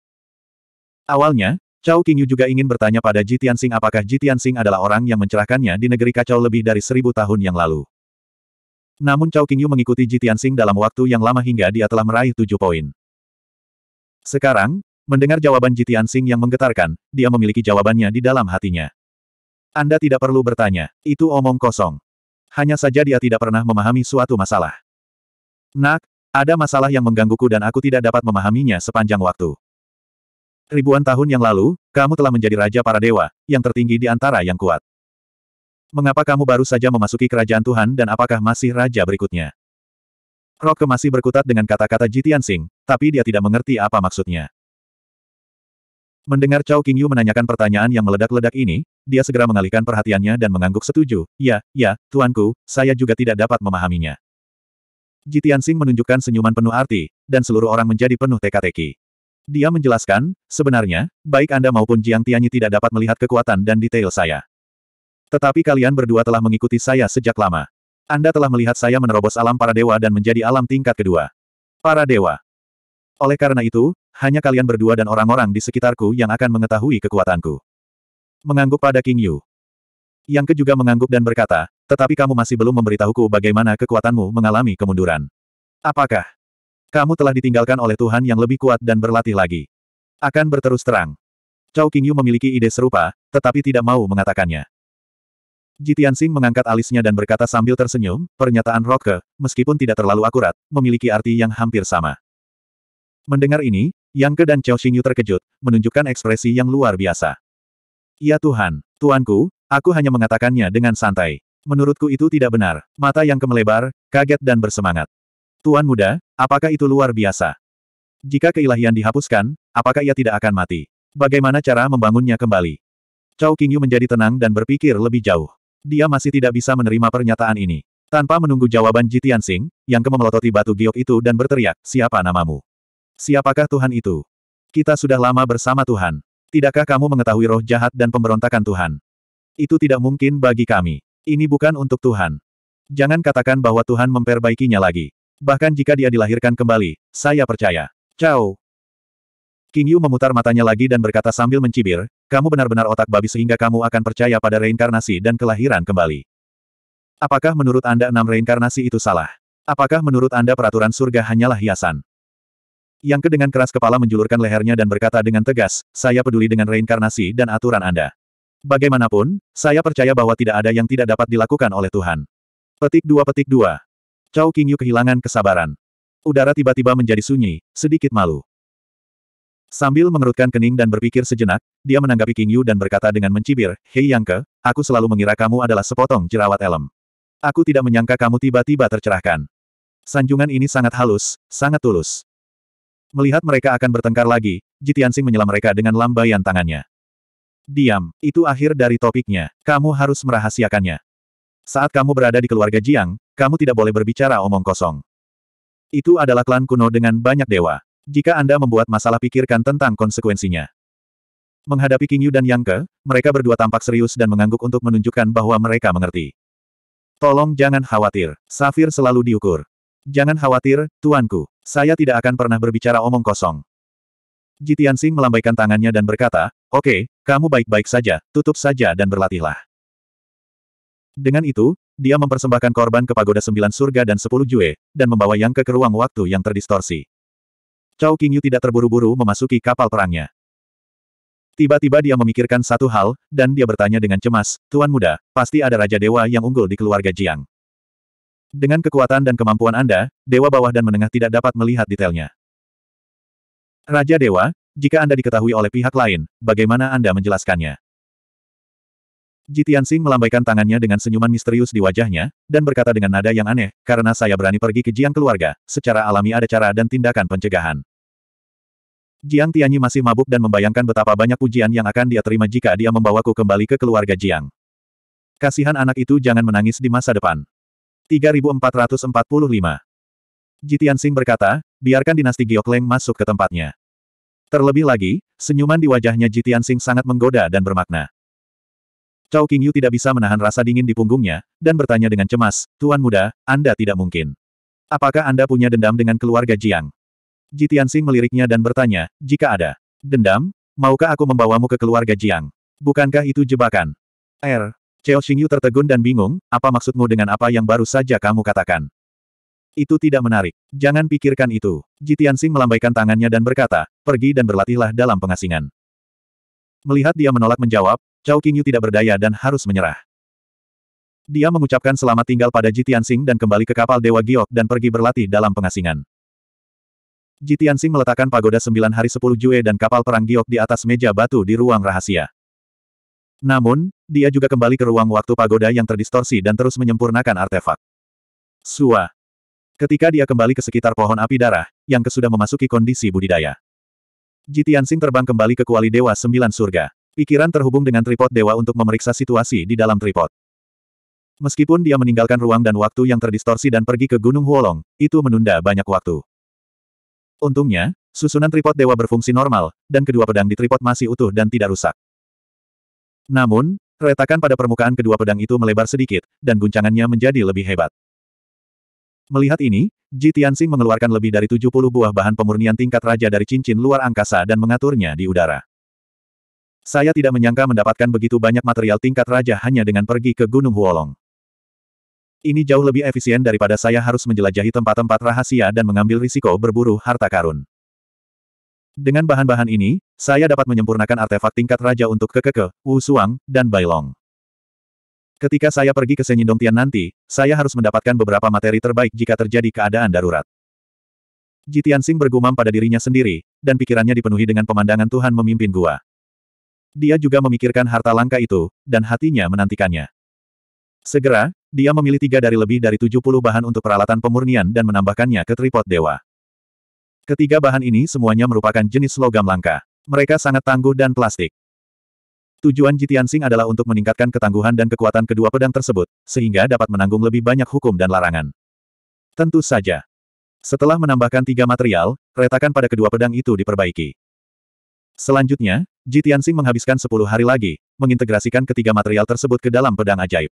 Awalnya, Cao Qingyu juga ingin bertanya pada Ji Tianxing apakah Ji Tianxing adalah orang yang mencerahkannya di negeri kacau lebih dari seribu tahun yang lalu. Namun Cao Qingyu mengikuti Ji Tianxing dalam waktu yang lama hingga dia telah meraih tujuh poin. Sekarang, mendengar jawaban Ji Tianxing yang menggetarkan, dia memiliki jawabannya di dalam hatinya. Anda tidak perlu bertanya, itu omong kosong. Hanya saja dia tidak pernah memahami suatu masalah. Nak, ada masalah yang menggangguku dan aku tidak dapat memahaminya sepanjang waktu. Ribuan tahun yang lalu, kamu telah menjadi raja para dewa, yang tertinggi di antara yang kuat. Mengapa kamu baru saja memasuki kerajaan Tuhan dan apakah masih raja berikutnya? Roke masih berkutat dengan kata-kata Jitian Sing, tapi dia tidak mengerti apa maksudnya. Mendengar Chao Yu menanyakan pertanyaan yang meledak-ledak ini, dia segera mengalihkan perhatiannya dan mengangguk setuju, ya, ya, tuanku, saya juga tidak dapat memahaminya. Jitian Sing menunjukkan senyuman penuh arti, dan seluruh orang menjadi penuh teka-teki. Dia menjelaskan, sebenarnya, baik Anda maupun Jiang Tianyi tidak dapat melihat kekuatan dan detail saya. Tetapi kalian berdua telah mengikuti saya sejak lama. Anda telah melihat saya menerobos alam para dewa dan menjadi alam tingkat kedua. Para dewa. Oleh karena itu, hanya kalian berdua dan orang-orang di sekitarku yang akan mengetahui kekuatanku. Mengangguk pada King Yu. Yang ke juga mengangguk dan berkata, tetapi kamu masih belum memberitahuku bagaimana kekuatanmu mengalami kemunduran. Apakah kamu telah ditinggalkan oleh Tuhan yang lebih kuat dan berlatih lagi. Akan berterus terang. Cao Qingyu memiliki ide serupa, tetapi tidak mau mengatakannya. Jitian Sing mengangkat alisnya dan berkata sambil tersenyum, pernyataan Roke, meskipun tidak terlalu akurat, memiliki arti yang hampir sama. Mendengar ini, Yang Ke dan Cao Xingyu terkejut, menunjukkan ekspresi yang luar biasa. Ya Tuhan, Tuanku, aku hanya mengatakannya dengan santai. Menurutku itu tidak benar. Mata Yang Ke melebar, kaget dan bersemangat. Tuan muda, apakah itu luar biasa? Jika keilahian dihapuskan, apakah ia tidak akan mati? Bagaimana cara membangunnya kembali? Cao Qingyu menjadi tenang dan berpikir lebih jauh. Dia masih tidak bisa menerima pernyataan ini. Tanpa menunggu jawaban Ji Tianxing, yang memelototi batu giok itu dan berteriak, siapa namamu? Siapakah Tuhan itu? Kita sudah lama bersama Tuhan. Tidakkah kamu mengetahui roh jahat dan pemberontakan Tuhan? Itu tidak mungkin bagi kami. Ini bukan untuk Tuhan. Jangan katakan bahwa Tuhan memperbaikinya lagi. Bahkan jika dia dilahirkan kembali, saya percaya. Ciao. King Yu memutar matanya lagi dan berkata sambil mencibir, kamu benar-benar otak babi sehingga kamu akan percaya pada reinkarnasi dan kelahiran kembali. Apakah menurut Anda enam reinkarnasi itu salah? Apakah menurut Anda peraturan surga hanyalah hiasan? Yang ke dengan keras kepala menjulurkan lehernya dan berkata dengan tegas, saya peduli dengan reinkarnasi dan aturan Anda. Bagaimanapun, saya percaya bahwa tidak ada yang tidak dapat dilakukan oleh Tuhan. Petik 2 Petik 2 Cao Qingyu kehilangan kesabaran. Udara tiba-tiba menjadi sunyi, sedikit malu. Sambil mengerutkan kening dan berpikir sejenak, dia menanggapi Yu dan berkata dengan mencibir, Hei Yang Ke, aku selalu mengira kamu adalah sepotong jerawat elem. Aku tidak menyangka kamu tiba-tiba tercerahkan. Sanjungan ini sangat halus, sangat tulus. Melihat mereka akan bertengkar lagi, Jitiansing menyela mereka dengan lambaian tangannya. Diam, itu akhir dari topiknya. Kamu harus merahasiakannya. Saat kamu berada di keluarga Jiang, kamu tidak boleh berbicara omong kosong. Itu adalah klan kuno dengan banyak dewa. Jika Anda membuat masalah pikirkan tentang konsekuensinya. Menghadapi King Yu dan Yang Ke, mereka berdua tampak serius dan mengangguk untuk menunjukkan bahwa mereka mengerti. Tolong jangan khawatir, Safir selalu diukur. Jangan khawatir, tuanku, saya tidak akan pernah berbicara omong kosong. Jitian Sing melambaikan tangannya dan berkata, Oke, okay, kamu baik-baik saja, tutup saja dan berlatihlah. Dengan itu, dia mempersembahkan korban ke pagoda sembilan surga dan sepuluh jue, dan membawa Yang ke ruang waktu yang terdistorsi. Cao Qingyu tidak terburu-buru memasuki kapal perangnya. Tiba-tiba dia memikirkan satu hal, dan dia bertanya dengan cemas, Tuan Muda, pasti ada Raja Dewa yang unggul di keluarga Jiang. Dengan kekuatan dan kemampuan Anda, Dewa Bawah dan Menengah tidak dapat melihat detailnya. Raja Dewa, jika Anda diketahui oleh pihak lain, bagaimana Anda menjelaskannya? Jitian Sing melambaikan tangannya dengan senyuman misterius di wajahnya, dan berkata dengan nada yang aneh, karena saya berani pergi ke Jiang keluarga, secara alami ada cara dan tindakan pencegahan. Jiang Tianyi masih mabuk dan membayangkan betapa banyak pujian yang akan dia terima jika dia membawaku kembali ke keluarga Jiang. Kasihan anak itu jangan menangis di masa depan. 3445 Jitian Sing berkata, biarkan dinasti Giokleng masuk ke tempatnya. Terlebih lagi, senyuman di wajahnya Jitian Sing sangat menggoda dan bermakna. Cao Qingyu tidak bisa menahan rasa dingin di punggungnya, dan bertanya dengan cemas, Tuan Muda, Anda tidak mungkin. Apakah Anda punya dendam dengan keluarga Jiang? Ji Tianxing meliriknya dan bertanya, jika ada dendam, maukah aku membawamu ke keluarga Jiang? Bukankah itu jebakan? Er, Cao Qingyu tertegun dan bingung, apa maksudmu dengan apa yang baru saja kamu katakan? Itu tidak menarik. Jangan pikirkan itu. Jitiansing melambaikan tangannya dan berkata, pergi dan berlatihlah dalam pengasingan. Melihat dia menolak menjawab, Zhao Qingyu tidak berdaya dan harus menyerah. Dia mengucapkan selamat tinggal pada Ji Tianxing dan kembali ke kapal Dewa Giok dan pergi berlatih dalam pengasingan. Ji Tianxing meletakkan pagoda Sembilan hari Sepuluh Jue dan kapal perang Giok di atas meja batu di ruang rahasia. Namun, dia juga kembali ke ruang waktu pagoda yang terdistorsi dan terus menyempurnakan artefak. Sua. Ketika dia kembali ke sekitar pohon api darah, yang kesudah memasuki kondisi budidaya. Ji Tianxing terbang kembali ke kuali Dewa Sembilan Surga. Pikiran terhubung dengan tripod dewa untuk memeriksa situasi di dalam tripod. Meskipun dia meninggalkan ruang dan waktu yang terdistorsi dan pergi ke Gunung Huolong, itu menunda banyak waktu. Untungnya, susunan tripod dewa berfungsi normal, dan kedua pedang di tripod masih utuh dan tidak rusak. Namun, retakan pada permukaan kedua pedang itu melebar sedikit, dan guncangannya menjadi lebih hebat. Melihat ini, Ji Tianxing mengeluarkan lebih dari 70 buah bahan pemurnian tingkat raja dari cincin luar angkasa dan mengaturnya di udara. Saya tidak menyangka mendapatkan begitu banyak material tingkat raja hanya dengan pergi ke Gunung Huolong. Ini jauh lebih efisien daripada saya harus menjelajahi tempat-tempat rahasia dan mengambil risiko berburu harta karun. Dengan bahan-bahan ini, saya dapat menyempurnakan artefak tingkat raja untuk Kekeke, Wu Suang, dan Bailong. Ketika saya pergi ke Senyindong Tian nanti, saya harus mendapatkan beberapa materi terbaik jika terjadi keadaan darurat. Jitian Sing bergumam pada dirinya sendiri, dan pikirannya dipenuhi dengan pemandangan Tuhan memimpin gua. Dia juga memikirkan harta langka itu, dan hatinya menantikannya. Segera, dia memilih tiga dari lebih dari tujuh puluh bahan untuk peralatan pemurnian dan menambahkannya ke tripod dewa. Ketiga bahan ini semuanya merupakan jenis logam langka. Mereka sangat tangguh dan plastik. Tujuan Jitiansing adalah untuk meningkatkan ketangguhan dan kekuatan kedua pedang tersebut, sehingga dapat menanggung lebih banyak hukum dan larangan. Tentu saja. Setelah menambahkan tiga material, retakan pada kedua pedang itu diperbaiki. Selanjutnya, Ji Tianxing menghabiskan 10 hari lagi, mengintegrasikan ketiga material tersebut ke dalam pedang ajaib.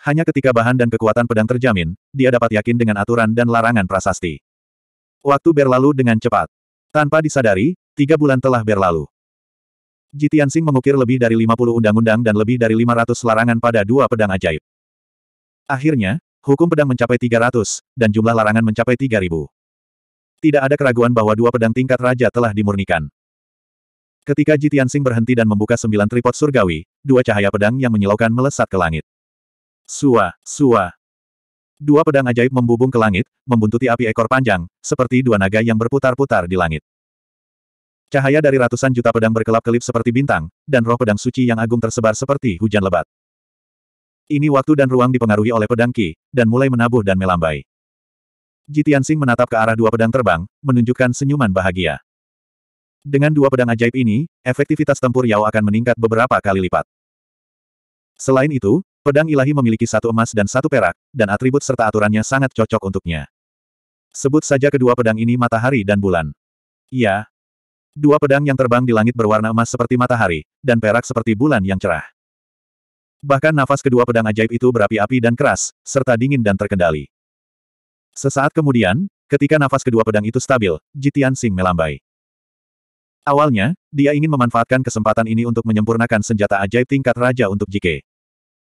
Hanya ketika bahan dan kekuatan pedang terjamin, dia dapat yakin dengan aturan dan larangan prasasti. Waktu berlalu dengan cepat. Tanpa disadari, tiga bulan telah berlalu. Ji Tianxing mengukir lebih dari 50 undang-undang dan lebih dari 500 larangan pada dua pedang ajaib. Akhirnya, hukum pedang mencapai 300, dan jumlah larangan mencapai 3000. Tidak ada keraguan bahwa dua pedang tingkat raja telah dimurnikan. Ketika Ji Tianxing berhenti dan membuka sembilan tripod surgawi, dua cahaya pedang yang menyilaukan melesat ke langit. Sua, sua. Dua pedang ajaib membubung ke langit, membuntuti api ekor panjang, seperti dua naga yang berputar-putar di langit. Cahaya dari ratusan juta pedang berkelap-kelip seperti bintang, dan roh pedang suci yang agung tersebar seperti hujan lebat. Ini waktu dan ruang dipengaruhi oleh pedang Ki, dan mulai menabuh dan melambai. Jitian Sing menatap ke arah dua pedang terbang, menunjukkan senyuman bahagia. Dengan dua pedang ajaib ini, efektivitas tempur Yao akan meningkat beberapa kali lipat. Selain itu, pedang ilahi memiliki satu emas dan satu perak, dan atribut serta aturannya sangat cocok untuknya. Sebut saja kedua pedang ini matahari dan bulan. Iya. Dua pedang yang terbang di langit berwarna emas seperti matahari, dan perak seperti bulan yang cerah. Bahkan nafas kedua pedang ajaib itu berapi-api dan keras, serta dingin dan terkendali. Sesaat kemudian, ketika nafas kedua pedang itu stabil, Jitian Sing melambai. Awalnya, dia ingin memanfaatkan kesempatan ini untuk menyempurnakan senjata ajaib tingkat raja untuk Jike.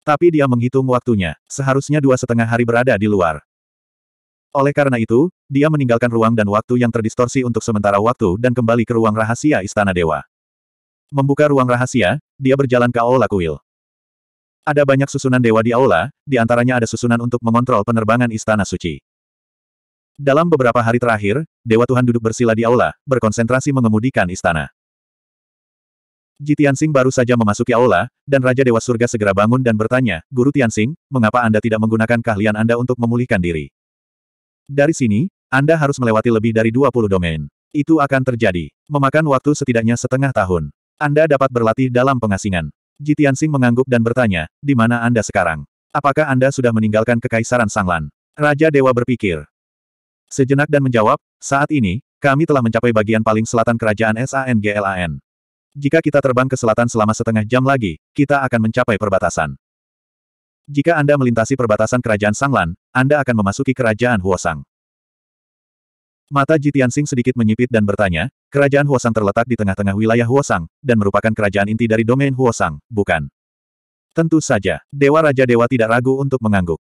Tapi dia menghitung waktunya, seharusnya dua setengah hari berada di luar. Oleh karena itu, dia meninggalkan ruang dan waktu yang terdistorsi untuk sementara waktu dan kembali ke ruang rahasia Istana Dewa. Membuka ruang rahasia, dia berjalan ke Aula Kuil. Ada banyak susunan dewa di aula, di antaranya ada susunan untuk mengontrol penerbangan Istana Suci. Dalam beberapa hari terakhir, Dewa Tuhan duduk bersila di aula, berkonsentrasi mengemudikan istana. Ji Tianxing baru saja memasuki aula, dan Raja Dewa Surga segera bangun dan bertanya, Guru Tianxing, mengapa Anda tidak menggunakan keahlian Anda untuk memulihkan diri? Dari sini, Anda harus melewati lebih dari 20 domain. Itu akan terjadi. Memakan waktu setidaknya setengah tahun. Anda dapat berlatih dalam pengasingan. Ji Tianxing mengangguk dan bertanya, di mana Anda sekarang? Apakah Anda sudah meninggalkan Kekaisaran Sanglan? Raja Dewa berpikir, sejenak dan menjawab, saat ini, kami telah mencapai bagian paling selatan kerajaan SANGLAN. Jika kita terbang ke selatan selama setengah jam lagi, kita akan mencapai perbatasan. Jika Anda melintasi perbatasan kerajaan Sanglan, Anda akan memasuki kerajaan Huosang. Mata Jitian Sing sedikit menyipit dan bertanya, kerajaan Huosang terletak di tengah-tengah wilayah Huosang, dan merupakan kerajaan inti dari domain Huosang, bukan? Tentu saja, Dewa Raja Dewa tidak ragu untuk mengangguk.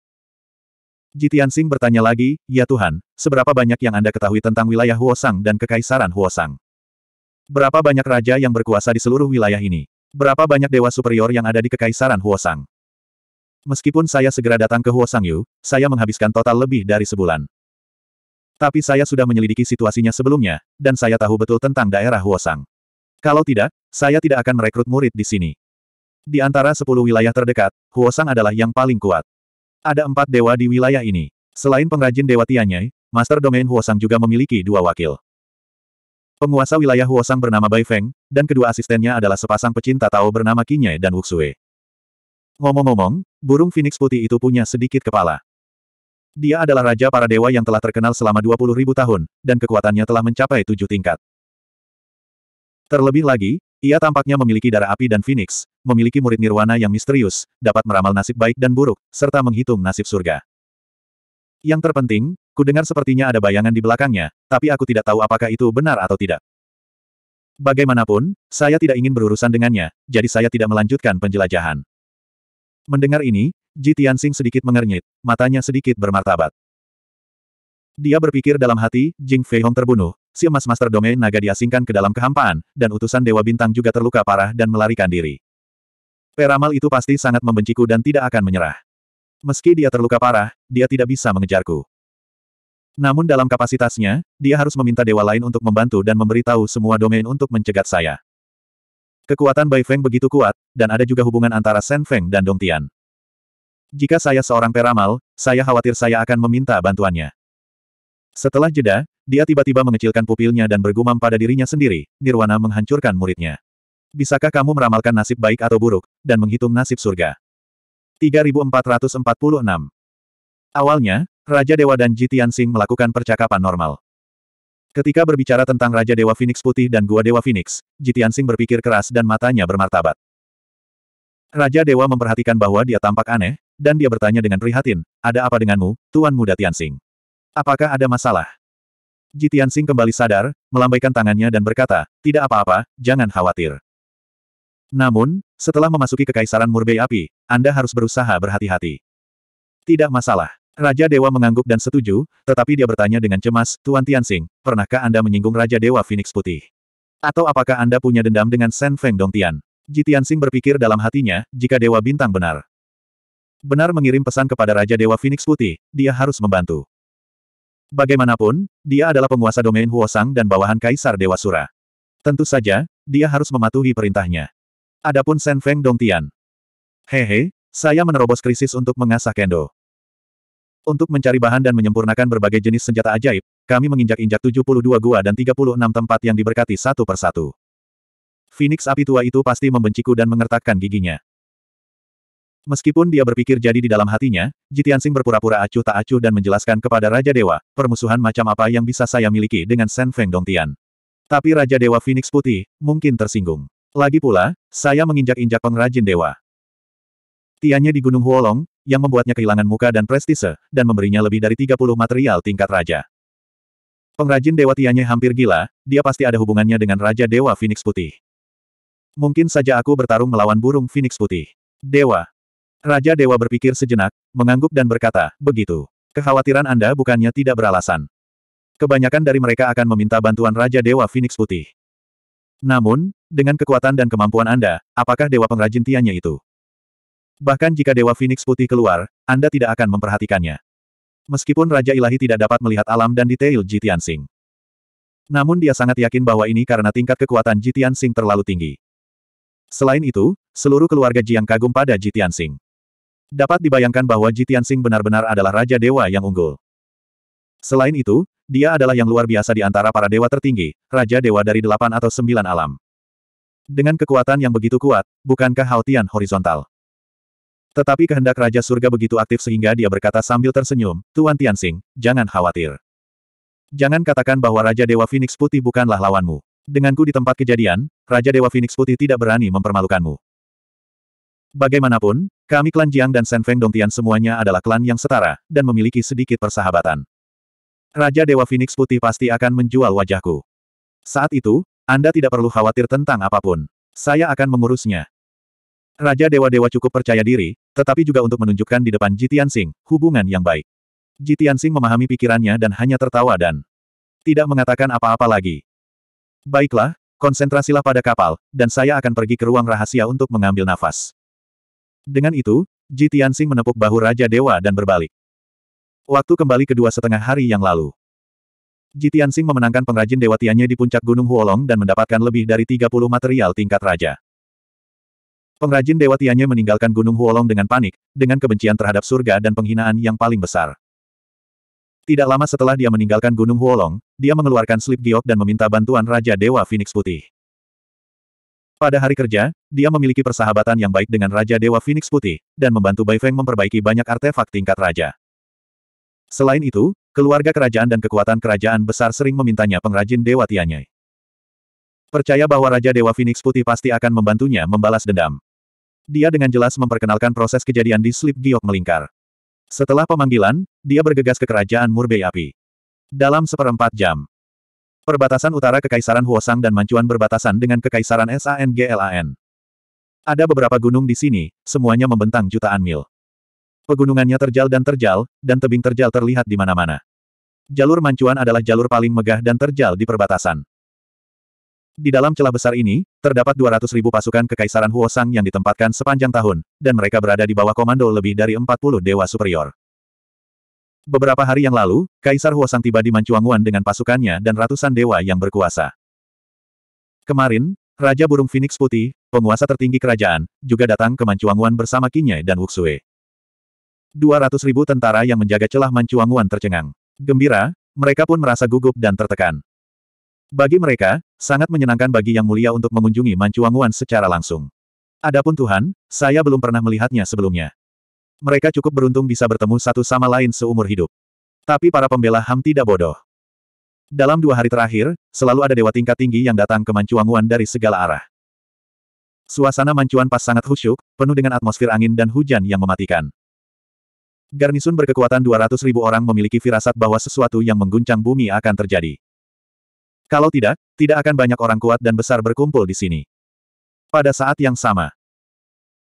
Jitian Sing bertanya lagi, Ya Tuhan, seberapa banyak yang Anda ketahui tentang wilayah Huosang dan Kekaisaran Huosang? Berapa banyak raja yang berkuasa di seluruh wilayah ini? Berapa banyak dewa superior yang ada di Kekaisaran Huosang? Meskipun saya segera datang ke Huosang Yu, saya menghabiskan total lebih dari sebulan. Tapi saya sudah menyelidiki situasinya sebelumnya, dan saya tahu betul tentang daerah Huosang. Kalau tidak, saya tidak akan merekrut murid di sini. Di antara sepuluh wilayah terdekat, Huosang adalah yang paling kuat. Ada empat dewa di wilayah ini. Selain pengrajin dewa Tianyai, Master Domain Huosang juga memiliki dua wakil. Penguasa wilayah Huosang bernama Bai Feng, dan kedua asistennya adalah sepasang pecinta Tao bernama Kinyai dan Wuxue. Ngomong-ngomong, burung Phoenix putih itu punya sedikit kepala. Dia adalah raja para dewa yang telah terkenal selama 20.000 tahun, dan kekuatannya telah mencapai tujuh tingkat. Terlebih lagi, ia tampaknya memiliki darah api dan Phoenix, memiliki murid nirwana yang misterius, dapat meramal nasib baik dan buruk, serta menghitung nasib surga. Yang terpenting, ku dengar sepertinya ada bayangan di belakangnya, tapi aku tidak tahu apakah itu benar atau tidak. Bagaimanapun, saya tidak ingin berurusan dengannya, jadi saya tidak melanjutkan penjelajahan. Mendengar ini, Ji Tianxing sedikit mengernyit, matanya sedikit bermartabat. Dia berpikir dalam hati, Jing Hong terbunuh, si emas master domain naga diasingkan ke dalam kehampaan, dan utusan Dewa Bintang juga terluka parah dan melarikan diri. Peramal itu pasti sangat membenciku dan tidak akan menyerah. Meski dia terluka parah, dia tidak bisa mengejarku. Namun dalam kapasitasnya, dia harus meminta dewa lain untuk membantu dan memberitahu semua domain untuk mencegat saya. Kekuatan Bai Feng begitu kuat, dan ada juga hubungan antara Shen Feng dan Dong Tian. Jika saya seorang peramal, saya khawatir saya akan meminta bantuannya. Setelah jeda, dia tiba-tiba mengecilkan pupilnya dan bergumam pada dirinya sendiri, Nirwana menghancurkan muridnya. Bisakah kamu meramalkan nasib baik atau buruk, dan menghitung nasib surga? 3446 Awalnya, Raja Dewa dan Jitian Tianxing melakukan percakapan normal. Ketika berbicara tentang Raja Dewa Phoenix Putih dan Gua Dewa Phoenix, Jitian Tianxing berpikir keras dan matanya bermartabat. Raja Dewa memperhatikan bahwa dia tampak aneh, dan dia bertanya dengan prihatin, ada apa denganmu, Tuan Muda Tianxing? Apakah ada masalah? Jitian Sing kembali sadar, melambaikan tangannya dan berkata, tidak apa-apa, jangan khawatir. Namun, setelah memasuki kekaisaran Murbei Api, Anda harus berusaha berhati-hati. Tidak masalah. Raja Dewa mengangguk dan setuju, tetapi dia bertanya dengan cemas, Tuan Tian Sing, pernahkah Anda menyinggung Raja Dewa Phoenix Putih? Atau apakah Anda punya dendam dengan Shen Feng Dong Tian? Jitian Sing berpikir dalam hatinya, jika Dewa Bintang benar. Benar mengirim pesan kepada Raja Dewa Phoenix Putih, dia harus membantu. Bagaimanapun, dia adalah penguasa domain Huosang dan bawahan Kaisar Dewa Sura. Tentu saja, dia harus mematuhi perintahnya. Adapun Sen Feng Dong Dongtian. Hehe, saya menerobos krisis untuk mengasah kendo. Untuk mencari bahan dan menyempurnakan berbagai jenis senjata ajaib, kami menginjak-injak 72 gua dan 36 tempat yang diberkati satu persatu. Phoenix api tua itu pasti membenciku dan mengertakkan giginya. Meskipun dia berpikir jadi di dalam hatinya, Jitiansing berpura-pura acuh tak acuh dan menjelaskan kepada Raja Dewa, permusuhan macam apa yang bisa saya miliki dengan Shen Feng Dong Tian. Tapi Raja Dewa Phoenix Putih, mungkin tersinggung. Lagi pula, saya menginjak-injak pengrajin dewa. Tianya di Gunung Huolong, yang membuatnya kehilangan muka dan prestise, dan memberinya lebih dari 30 material tingkat Raja. Pengrajin Dewa Tianya hampir gila, dia pasti ada hubungannya dengan Raja Dewa Phoenix Putih. Mungkin saja aku bertarung melawan burung Phoenix Putih. Dewa, Raja Dewa berpikir sejenak, mengangguk dan berkata, begitu. Kekhawatiran Anda bukannya tidak beralasan. Kebanyakan dari mereka akan meminta bantuan Raja Dewa Phoenix Putih. Namun, dengan kekuatan dan kemampuan Anda, apakah Dewa Pengrajin Tianya itu? Bahkan jika Dewa Phoenix Putih keluar, Anda tidak akan memperhatikannya. Meskipun Raja Ilahi tidak dapat melihat alam dan detail Jitian Tianxing. Namun dia sangat yakin bahwa ini karena tingkat kekuatan Jitian Tianxing terlalu tinggi. Selain itu, seluruh keluarga Jiang kagum pada Jitian Tianxing. Dapat dibayangkan bahwa Jitian Sing benar-benar adalah Raja Dewa yang unggul. Selain itu, dia adalah yang luar biasa di antara para dewa tertinggi, Raja Dewa dari delapan atau sembilan alam. Dengan kekuatan yang begitu kuat, bukankah Hao horizontal? Tetapi kehendak Raja Surga begitu aktif sehingga dia berkata sambil tersenyum, Tuan Tianxing, jangan khawatir. Jangan katakan bahwa Raja Dewa Phoenix Putih bukanlah lawanmu. Denganku di tempat kejadian, Raja Dewa Phoenix Putih tidak berani mempermalukanmu. Bagaimanapun, kami klan Jiang dan Feng Dong Tian semuanya adalah klan yang setara, dan memiliki sedikit persahabatan. Raja Dewa Phoenix Putih pasti akan menjual wajahku. Saat itu, Anda tidak perlu khawatir tentang apapun. Saya akan mengurusnya. Raja Dewa-Dewa cukup percaya diri, tetapi juga untuk menunjukkan di depan Jitian Sing, hubungan yang baik. Jitian Sing memahami pikirannya dan hanya tertawa dan tidak mengatakan apa-apa lagi. Baiklah, konsentrasilah pada kapal, dan saya akan pergi ke ruang rahasia untuk mengambil nafas. Dengan itu, Ji Tianxing menepuk bahu Raja Dewa dan berbalik. Waktu kembali kedua setengah hari yang lalu. Ji Tianxing memenangkan pengrajin Dewa Tianye di puncak Gunung Huolong dan mendapatkan lebih dari 30 material tingkat Raja. Pengrajin Dewa Tianye meninggalkan Gunung Huolong dengan panik, dengan kebencian terhadap surga dan penghinaan yang paling besar. Tidak lama setelah dia meninggalkan Gunung Huolong, dia mengeluarkan slip giok dan meminta bantuan Raja Dewa Phoenix Putih. Pada hari kerja, dia memiliki persahabatan yang baik dengan Raja Dewa Phoenix Putih, dan membantu Bai Feng memperbaiki banyak artefak tingkat raja. Selain itu, keluarga kerajaan dan kekuatan kerajaan besar sering memintanya pengrajin Dewa Tianyai. Percaya bahwa Raja Dewa Phoenix Putih pasti akan membantunya membalas dendam. Dia dengan jelas memperkenalkan proses kejadian di Slip Giok Melingkar. Setelah pemanggilan, dia bergegas ke kerajaan Murbei Api. Dalam seperempat jam, Perbatasan utara Kekaisaran Huosang dan Mancuan berbatasan dengan Kekaisaran Sanglan. Ada beberapa gunung di sini, semuanya membentang jutaan mil. Pegunungannya terjal dan terjal, dan tebing terjal terlihat di mana-mana. Jalur Mancuan adalah jalur paling megah dan terjal di perbatasan. Di dalam celah besar ini, terdapat 200 ribu pasukan Kekaisaran Huosang yang ditempatkan sepanjang tahun, dan mereka berada di bawah komando lebih dari 40 dewa superior. Beberapa hari yang lalu, Kaisar Huosang tiba di Mancuanguan dengan pasukannya dan ratusan dewa yang berkuasa. Kemarin, Raja Burung Phoenix Putih, penguasa tertinggi kerajaan, juga datang ke Mancuanguan bersama Kinye dan Wuxue. 200 ribu tentara yang menjaga celah Mancuanguan tercengang. Gembira, mereka pun merasa gugup dan tertekan. Bagi mereka, sangat menyenangkan bagi Yang Mulia untuk mengunjungi Mancuanguan secara langsung. Adapun Tuhan, saya belum pernah melihatnya sebelumnya. Mereka cukup beruntung bisa bertemu satu sama lain seumur hidup. Tapi para pembela HAM tidak bodoh. Dalam dua hari terakhir, selalu ada dewa tingkat tinggi yang datang ke Mancuanguan dari segala arah. Suasana Mancuan pas sangat khusyuk, penuh dengan atmosfer angin dan hujan yang mematikan. Garnisun berkekuatan 200 ribu orang memiliki firasat bahwa sesuatu yang mengguncang bumi akan terjadi. Kalau tidak, tidak akan banyak orang kuat dan besar berkumpul di sini. Pada saat yang sama,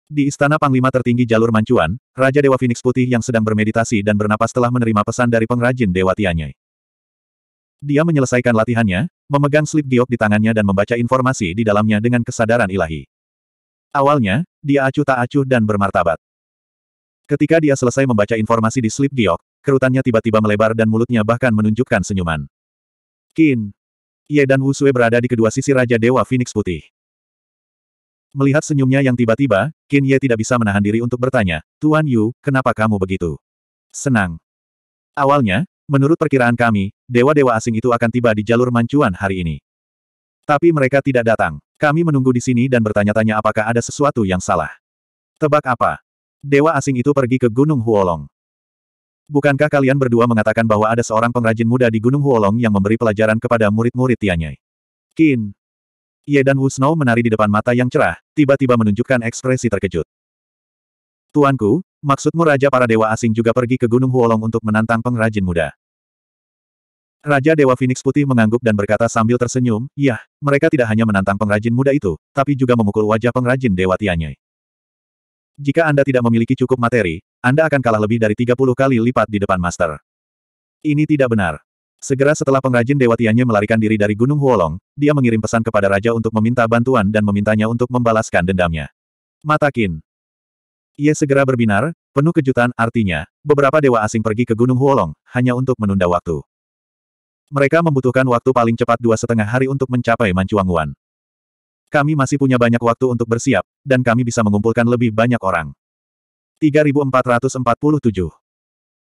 di istana Panglima tertinggi jalur Mancuan, Raja Dewa Phoenix Putih yang sedang bermeditasi dan bernapas telah menerima pesan dari pengrajin Dewa Tianyai. Dia menyelesaikan latihannya, memegang slip giok di tangannya dan membaca informasi di dalamnya dengan kesadaran ilahi. Awalnya, dia acuh tak acuh dan bermartabat. Ketika dia selesai membaca informasi di slip giok, kerutannya tiba-tiba melebar dan mulutnya bahkan menunjukkan senyuman. Qin. Ye dan Wu Sui berada di kedua sisi Raja Dewa Phoenix Putih. Melihat senyumnya yang tiba-tiba, Qin Ye tidak bisa menahan diri untuk bertanya, Tuan Yu, kenapa kamu begitu? Senang. Awalnya, menurut perkiraan kami, dewa-dewa asing itu akan tiba di jalur mancuan hari ini. Tapi mereka tidak datang. Kami menunggu di sini dan bertanya-tanya apakah ada sesuatu yang salah. Tebak apa? Dewa asing itu pergi ke Gunung Huolong. Bukankah kalian berdua mengatakan bahwa ada seorang pengrajin muda di Gunung Huolong yang memberi pelajaran kepada murid-murid Tianyai? Qin, Ye dan Wu Snow menari di depan mata yang cerah, tiba-tiba menunjukkan ekspresi terkejut. Tuanku, maksudmu Raja para Dewa Asing juga pergi ke Gunung Huolong untuk menantang pengrajin muda? Raja Dewa Phoenix Putih mengangguk dan berkata sambil tersenyum, Yah, mereka tidak hanya menantang pengrajin muda itu, tapi juga memukul wajah pengrajin Dewa Tianyi. Jika Anda tidak memiliki cukup materi, Anda akan kalah lebih dari 30 kali lipat di depan Master. Ini tidak benar. Segera setelah pengrajin Dewa Tianye melarikan diri dari Gunung Huolong, dia mengirim pesan kepada Raja untuk meminta bantuan dan memintanya untuk membalaskan dendamnya. Matakin. Ia segera berbinar, penuh kejutan artinya, beberapa dewa asing pergi ke Gunung Huolong, hanya untuk menunda waktu. Mereka membutuhkan waktu paling cepat dua setengah hari untuk mencapai Mancuanguan. Kami masih punya banyak waktu untuk bersiap, dan kami bisa mengumpulkan lebih banyak orang. 3447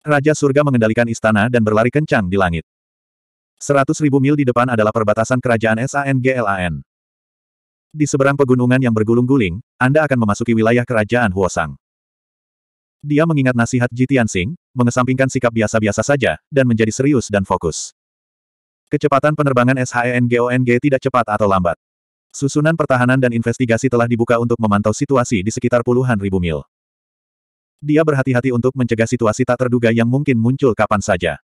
Raja Surga mengendalikan istana dan berlari kencang di langit. Seratus ribu mil di depan adalah perbatasan kerajaan SANGLAN. Di seberang pegunungan yang bergulung-guling, Anda akan memasuki wilayah kerajaan Huosang. Dia mengingat nasihat Ji Tianxing, mengesampingkan sikap biasa-biasa saja, dan menjadi serius dan fokus. Kecepatan penerbangan SHENGONG tidak cepat atau lambat. Susunan pertahanan dan investigasi telah dibuka untuk memantau situasi di sekitar puluhan ribu mil. Dia berhati-hati untuk mencegah situasi tak terduga yang mungkin muncul kapan saja.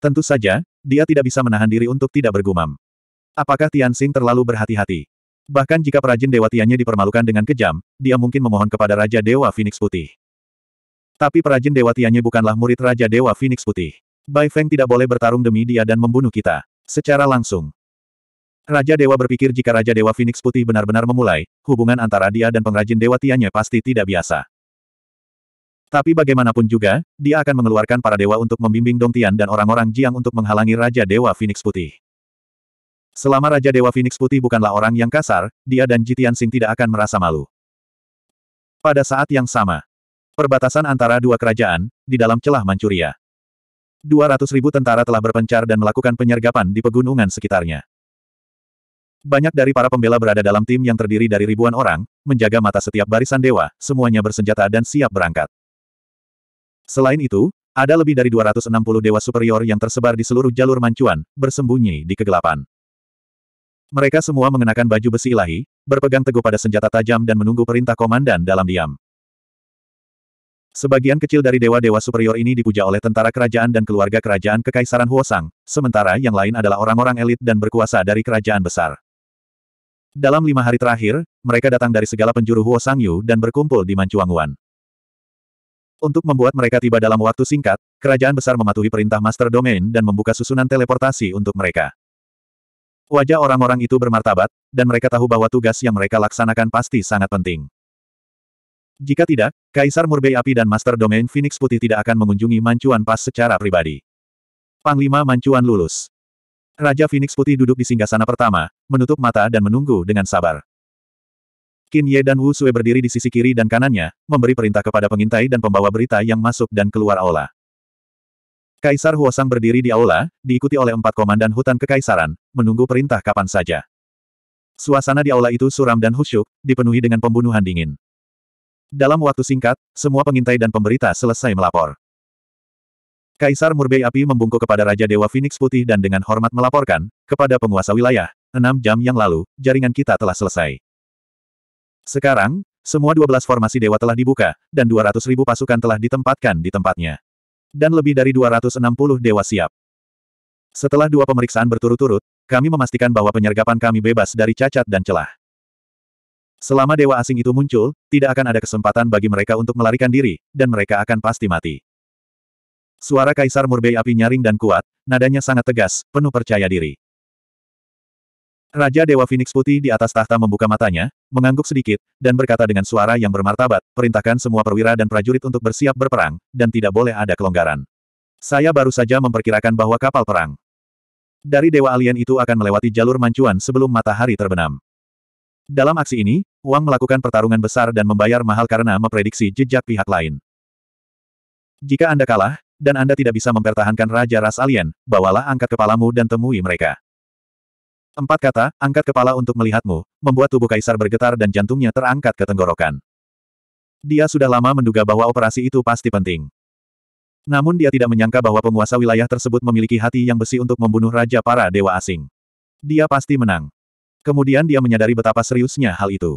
Tentu saja, dia tidak bisa menahan diri untuk tidak bergumam. Apakah Tian Tianxing terlalu berhati-hati? Bahkan jika perajin dewa Tiannya dipermalukan dengan kejam, dia mungkin memohon kepada Raja Dewa Phoenix Putih. Tapi perajin dewa Tiannya bukanlah murid Raja Dewa Phoenix Putih. Bai Feng tidak boleh bertarung demi dia dan membunuh kita. Secara langsung. Raja Dewa berpikir jika Raja Dewa Phoenix Putih benar-benar memulai, hubungan antara dia dan pengrajin Dewa Tiannya pasti tidak biasa. Tapi bagaimanapun juga, dia akan mengeluarkan para dewa untuk membimbing Dong Tian dan orang-orang Jiang untuk menghalangi Raja Dewa Phoenix Putih. Selama Raja Dewa Phoenix Putih bukanlah orang yang kasar, dia dan Jitian Sing tidak akan merasa malu. Pada saat yang sama, perbatasan antara dua kerajaan, di dalam celah Manchuria. 200 ribu tentara telah berpencar dan melakukan penyergapan di pegunungan sekitarnya. Banyak dari para pembela berada dalam tim yang terdiri dari ribuan orang, menjaga mata setiap barisan dewa, semuanya bersenjata dan siap berangkat. Selain itu, ada lebih dari 260 dewa superior yang tersebar di seluruh jalur mancuan, bersembunyi di kegelapan. Mereka semua mengenakan baju besi ilahi, berpegang teguh pada senjata tajam dan menunggu perintah komandan dalam diam. Sebagian kecil dari dewa-dewa superior ini dipuja oleh tentara kerajaan dan keluarga kerajaan Kekaisaran Huosang, sementara yang lain adalah orang-orang elit dan berkuasa dari kerajaan besar. Dalam lima hari terakhir, mereka datang dari segala penjuru Huosang Yu dan berkumpul di Mancuanguan. Untuk membuat mereka tiba dalam waktu singkat, kerajaan besar mematuhi perintah Master Domain dan membuka susunan teleportasi untuk mereka. Wajah orang-orang itu bermartabat, dan mereka tahu bahwa tugas yang mereka laksanakan pasti sangat penting. Jika tidak, Kaisar Murbei Api dan Master Domain Phoenix Putih tidak akan mengunjungi Mancuan Pas secara pribadi. Panglima Mancuan lulus. Raja Phoenix Putih duduk di singgasana pertama, menutup mata dan menunggu dengan sabar. Qin Ye dan Wu Sui berdiri di sisi kiri dan kanannya, memberi perintah kepada pengintai dan pembawa berita yang masuk dan keluar aula. Kaisar Huosang berdiri di aula, diikuti oleh empat komandan hutan kekaisaran, menunggu perintah kapan saja. Suasana di aula itu suram dan khusyuk, dipenuhi dengan pembunuhan dingin. Dalam waktu singkat, semua pengintai dan pemberita selesai melapor. Kaisar Murbei Api membungkuk kepada Raja Dewa Phoenix Putih dan dengan hormat melaporkan, kepada penguasa wilayah, enam jam yang lalu, jaringan kita telah selesai. Sekarang, semua 12 formasi dewa telah dibuka, dan 200 ribu pasukan telah ditempatkan di tempatnya. Dan lebih dari 260 dewa siap. Setelah dua pemeriksaan berturut-turut, kami memastikan bahwa penyergapan kami bebas dari cacat dan celah. Selama dewa asing itu muncul, tidak akan ada kesempatan bagi mereka untuk melarikan diri, dan mereka akan pasti mati. Suara Kaisar Murbei api nyaring dan kuat, nadanya sangat tegas, penuh percaya diri. Raja Dewa Phoenix Putih di atas tahta membuka matanya, mengangguk sedikit, dan berkata dengan suara yang bermartabat, perintahkan semua perwira dan prajurit untuk bersiap berperang, dan tidak boleh ada kelonggaran. Saya baru saja memperkirakan bahwa kapal perang dari Dewa Alien itu akan melewati jalur mancuan sebelum matahari terbenam. Dalam aksi ini, Wang melakukan pertarungan besar dan membayar mahal karena memprediksi jejak pihak lain. Jika Anda kalah, dan Anda tidak bisa mempertahankan Raja Ras Alien, bawalah angkat kepalamu dan temui mereka. Empat kata, angkat kepala untuk melihatmu, membuat tubuh kaisar bergetar dan jantungnya terangkat ke tenggorokan. Dia sudah lama menduga bahwa operasi itu pasti penting. Namun dia tidak menyangka bahwa penguasa wilayah tersebut memiliki hati yang besi untuk membunuh raja para dewa asing. Dia pasti menang. Kemudian dia menyadari betapa seriusnya hal itu.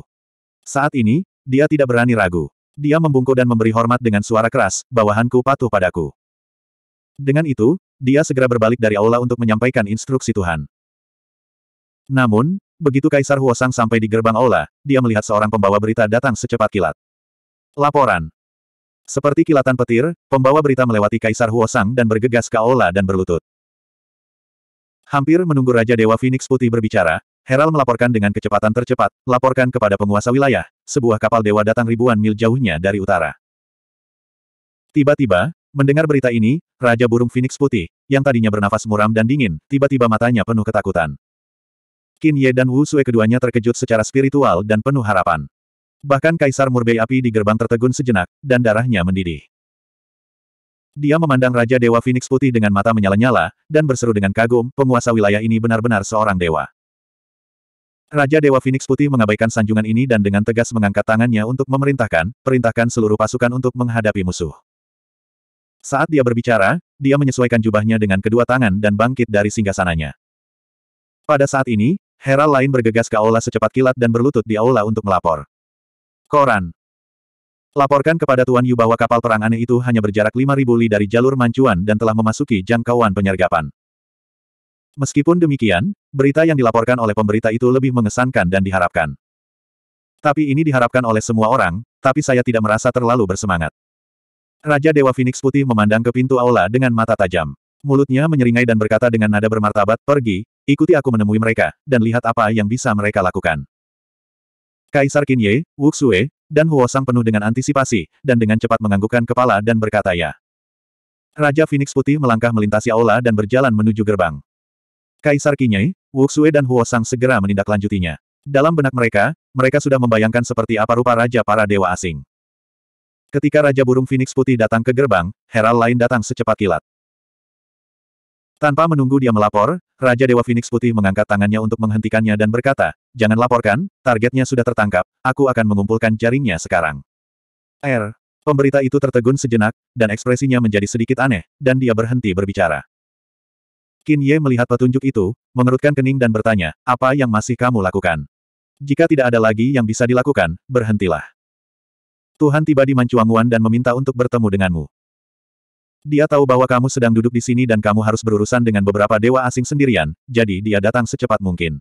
Saat ini, dia tidak berani ragu. Dia membungkuk dan memberi hormat dengan suara keras, bawahanku patuh padaku. Dengan itu, dia segera berbalik dari aula untuk menyampaikan instruksi Tuhan. Namun, begitu Kaisar Huosang sampai di gerbang aula, dia melihat seorang pembawa berita datang secepat kilat. Laporan. Seperti kilatan petir, pembawa berita melewati Kaisar Huosang dan bergegas ke aula dan berlutut. Hampir menunggu Raja Dewa Phoenix Putih berbicara, Herald melaporkan dengan kecepatan tercepat, laporkan kepada penguasa wilayah, sebuah kapal dewa datang ribuan mil jauhnya dari utara. Tiba-tiba, mendengar berita ini, Raja Burung Phoenix Putih, yang tadinya bernafas muram dan dingin, tiba-tiba matanya penuh ketakutan. Qin Ye dan Wu Sui keduanya terkejut secara spiritual dan penuh harapan. Bahkan Kaisar Murbei Api di gerbang tertegun sejenak, dan darahnya mendidih. Dia memandang Raja Dewa Phoenix Putih dengan mata menyala-nyala, dan berseru dengan kagum, penguasa wilayah ini benar-benar seorang dewa. Raja Dewa Phoenix Putih mengabaikan sanjungan ini dan dengan tegas mengangkat tangannya untuk memerintahkan, perintahkan seluruh pasukan untuk menghadapi musuh. Saat dia berbicara, dia menyesuaikan jubahnya dengan kedua tangan dan bangkit dari singgasananya. Pada saat ini, Hera lain bergegas ke aula secepat kilat dan berlutut di aula untuk melapor. Koran. Laporkan kepada Tuan Yu bahwa kapal perang aneh itu hanya berjarak 5.000 li dari jalur Mancuan dan telah memasuki jangkauan penyergapan. Meskipun demikian, berita yang dilaporkan oleh pemberita itu lebih mengesankan dan diharapkan. Tapi ini diharapkan oleh semua orang, tapi saya tidak merasa terlalu bersemangat. Raja Dewa Phoenix Putih memandang ke pintu aula dengan mata tajam. Mulutnya menyeringai dan berkata dengan nada bermartabat, pergi, ikuti aku menemui mereka, dan lihat apa yang bisa mereka lakukan. Kaisar Wu Wuxue, dan Huo Sang penuh dengan antisipasi, dan dengan cepat menganggukkan kepala dan berkata ya. Raja Phoenix Putih melangkah melintasi aula dan berjalan menuju gerbang. Kaisar Wu Wuxue dan Huo Sang segera menindaklanjutinya. Dalam benak mereka, mereka sudah membayangkan seperti apa rupa raja para dewa asing. Ketika Raja Burung Phoenix Putih datang ke gerbang, herald lain datang secepat kilat. Tanpa menunggu dia melapor, Raja Dewa Phoenix Putih mengangkat tangannya untuk menghentikannya dan berkata, Jangan laporkan, targetnya sudah tertangkap, aku akan mengumpulkan jaringnya sekarang. Air Pemberita itu tertegun sejenak, dan ekspresinya menjadi sedikit aneh, dan dia berhenti berbicara. Qin Ye melihat petunjuk itu, mengerutkan kening dan bertanya, apa yang masih kamu lakukan? Jika tidak ada lagi yang bisa dilakukan, berhentilah. Tuhan tiba di Mancuanguan dan meminta untuk bertemu denganmu. Dia tahu bahwa kamu sedang duduk di sini dan kamu harus berurusan dengan beberapa dewa asing sendirian, jadi dia datang secepat mungkin.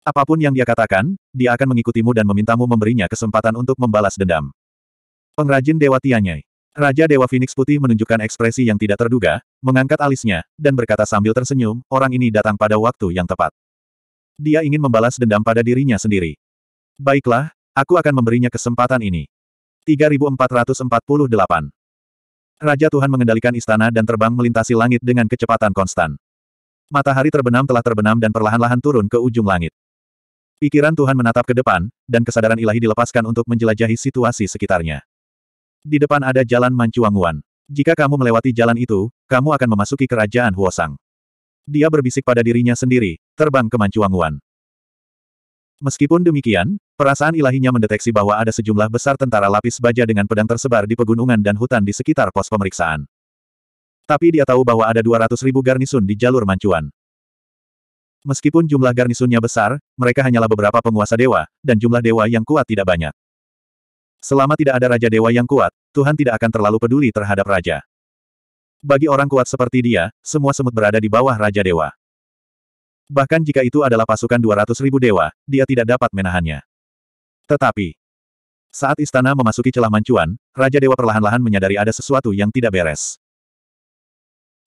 Apapun yang dia katakan, dia akan mengikutimu dan memintamu memberinya kesempatan untuk membalas dendam. Pengrajin Dewa Tianyai. Raja Dewa Phoenix Putih menunjukkan ekspresi yang tidak terduga, mengangkat alisnya, dan berkata sambil tersenyum, orang ini datang pada waktu yang tepat. Dia ingin membalas dendam pada dirinya sendiri. Baiklah, aku akan memberinya kesempatan ini. 3448 Raja Tuhan mengendalikan istana dan terbang melintasi langit dengan kecepatan konstan. Matahari terbenam telah terbenam dan perlahan-lahan turun ke ujung langit. Pikiran Tuhan menatap ke depan, dan kesadaran ilahi dilepaskan untuk menjelajahi situasi sekitarnya. Di depan ada jalan Mancuanguan. Jika kamu melewati jalan itu, kamu akan memasuki kerajaan Huosang. Dia berbisik pada dirinya sendiri, terbang ke Mancuanguan. Meskipun demikian, perasaan ilahinya mendeteksi bahwa ada sejumlah besar tentara lapis baja dengan pedang tersebar di pegunungan dan hutan di sekitar pos pemeriksaan. Tapi dia tahu bahwa ada 200 ribu garnisun di jalur mancuan. Meskipun jumlah garnisunnya besar, mereka hanyalah beberapa penguasa dewa, dan jumlah dewa yang kuat tidak banyak. Selama tidak ada raja dewa yang kuat, Tuhan tidak akan terlalu peduli terhadap raja. Bagi orang kuat seperti dia, semua semut berada di bawah raja dewa. Bahkan jika itu adalah pasukan 200 dewa, dia tidak dapat menahannya. Tetapi, saat istana memasuki celah mancuan, Raja Dewa perlahan-lahan menyadari ada sesuatu yang tidak beres.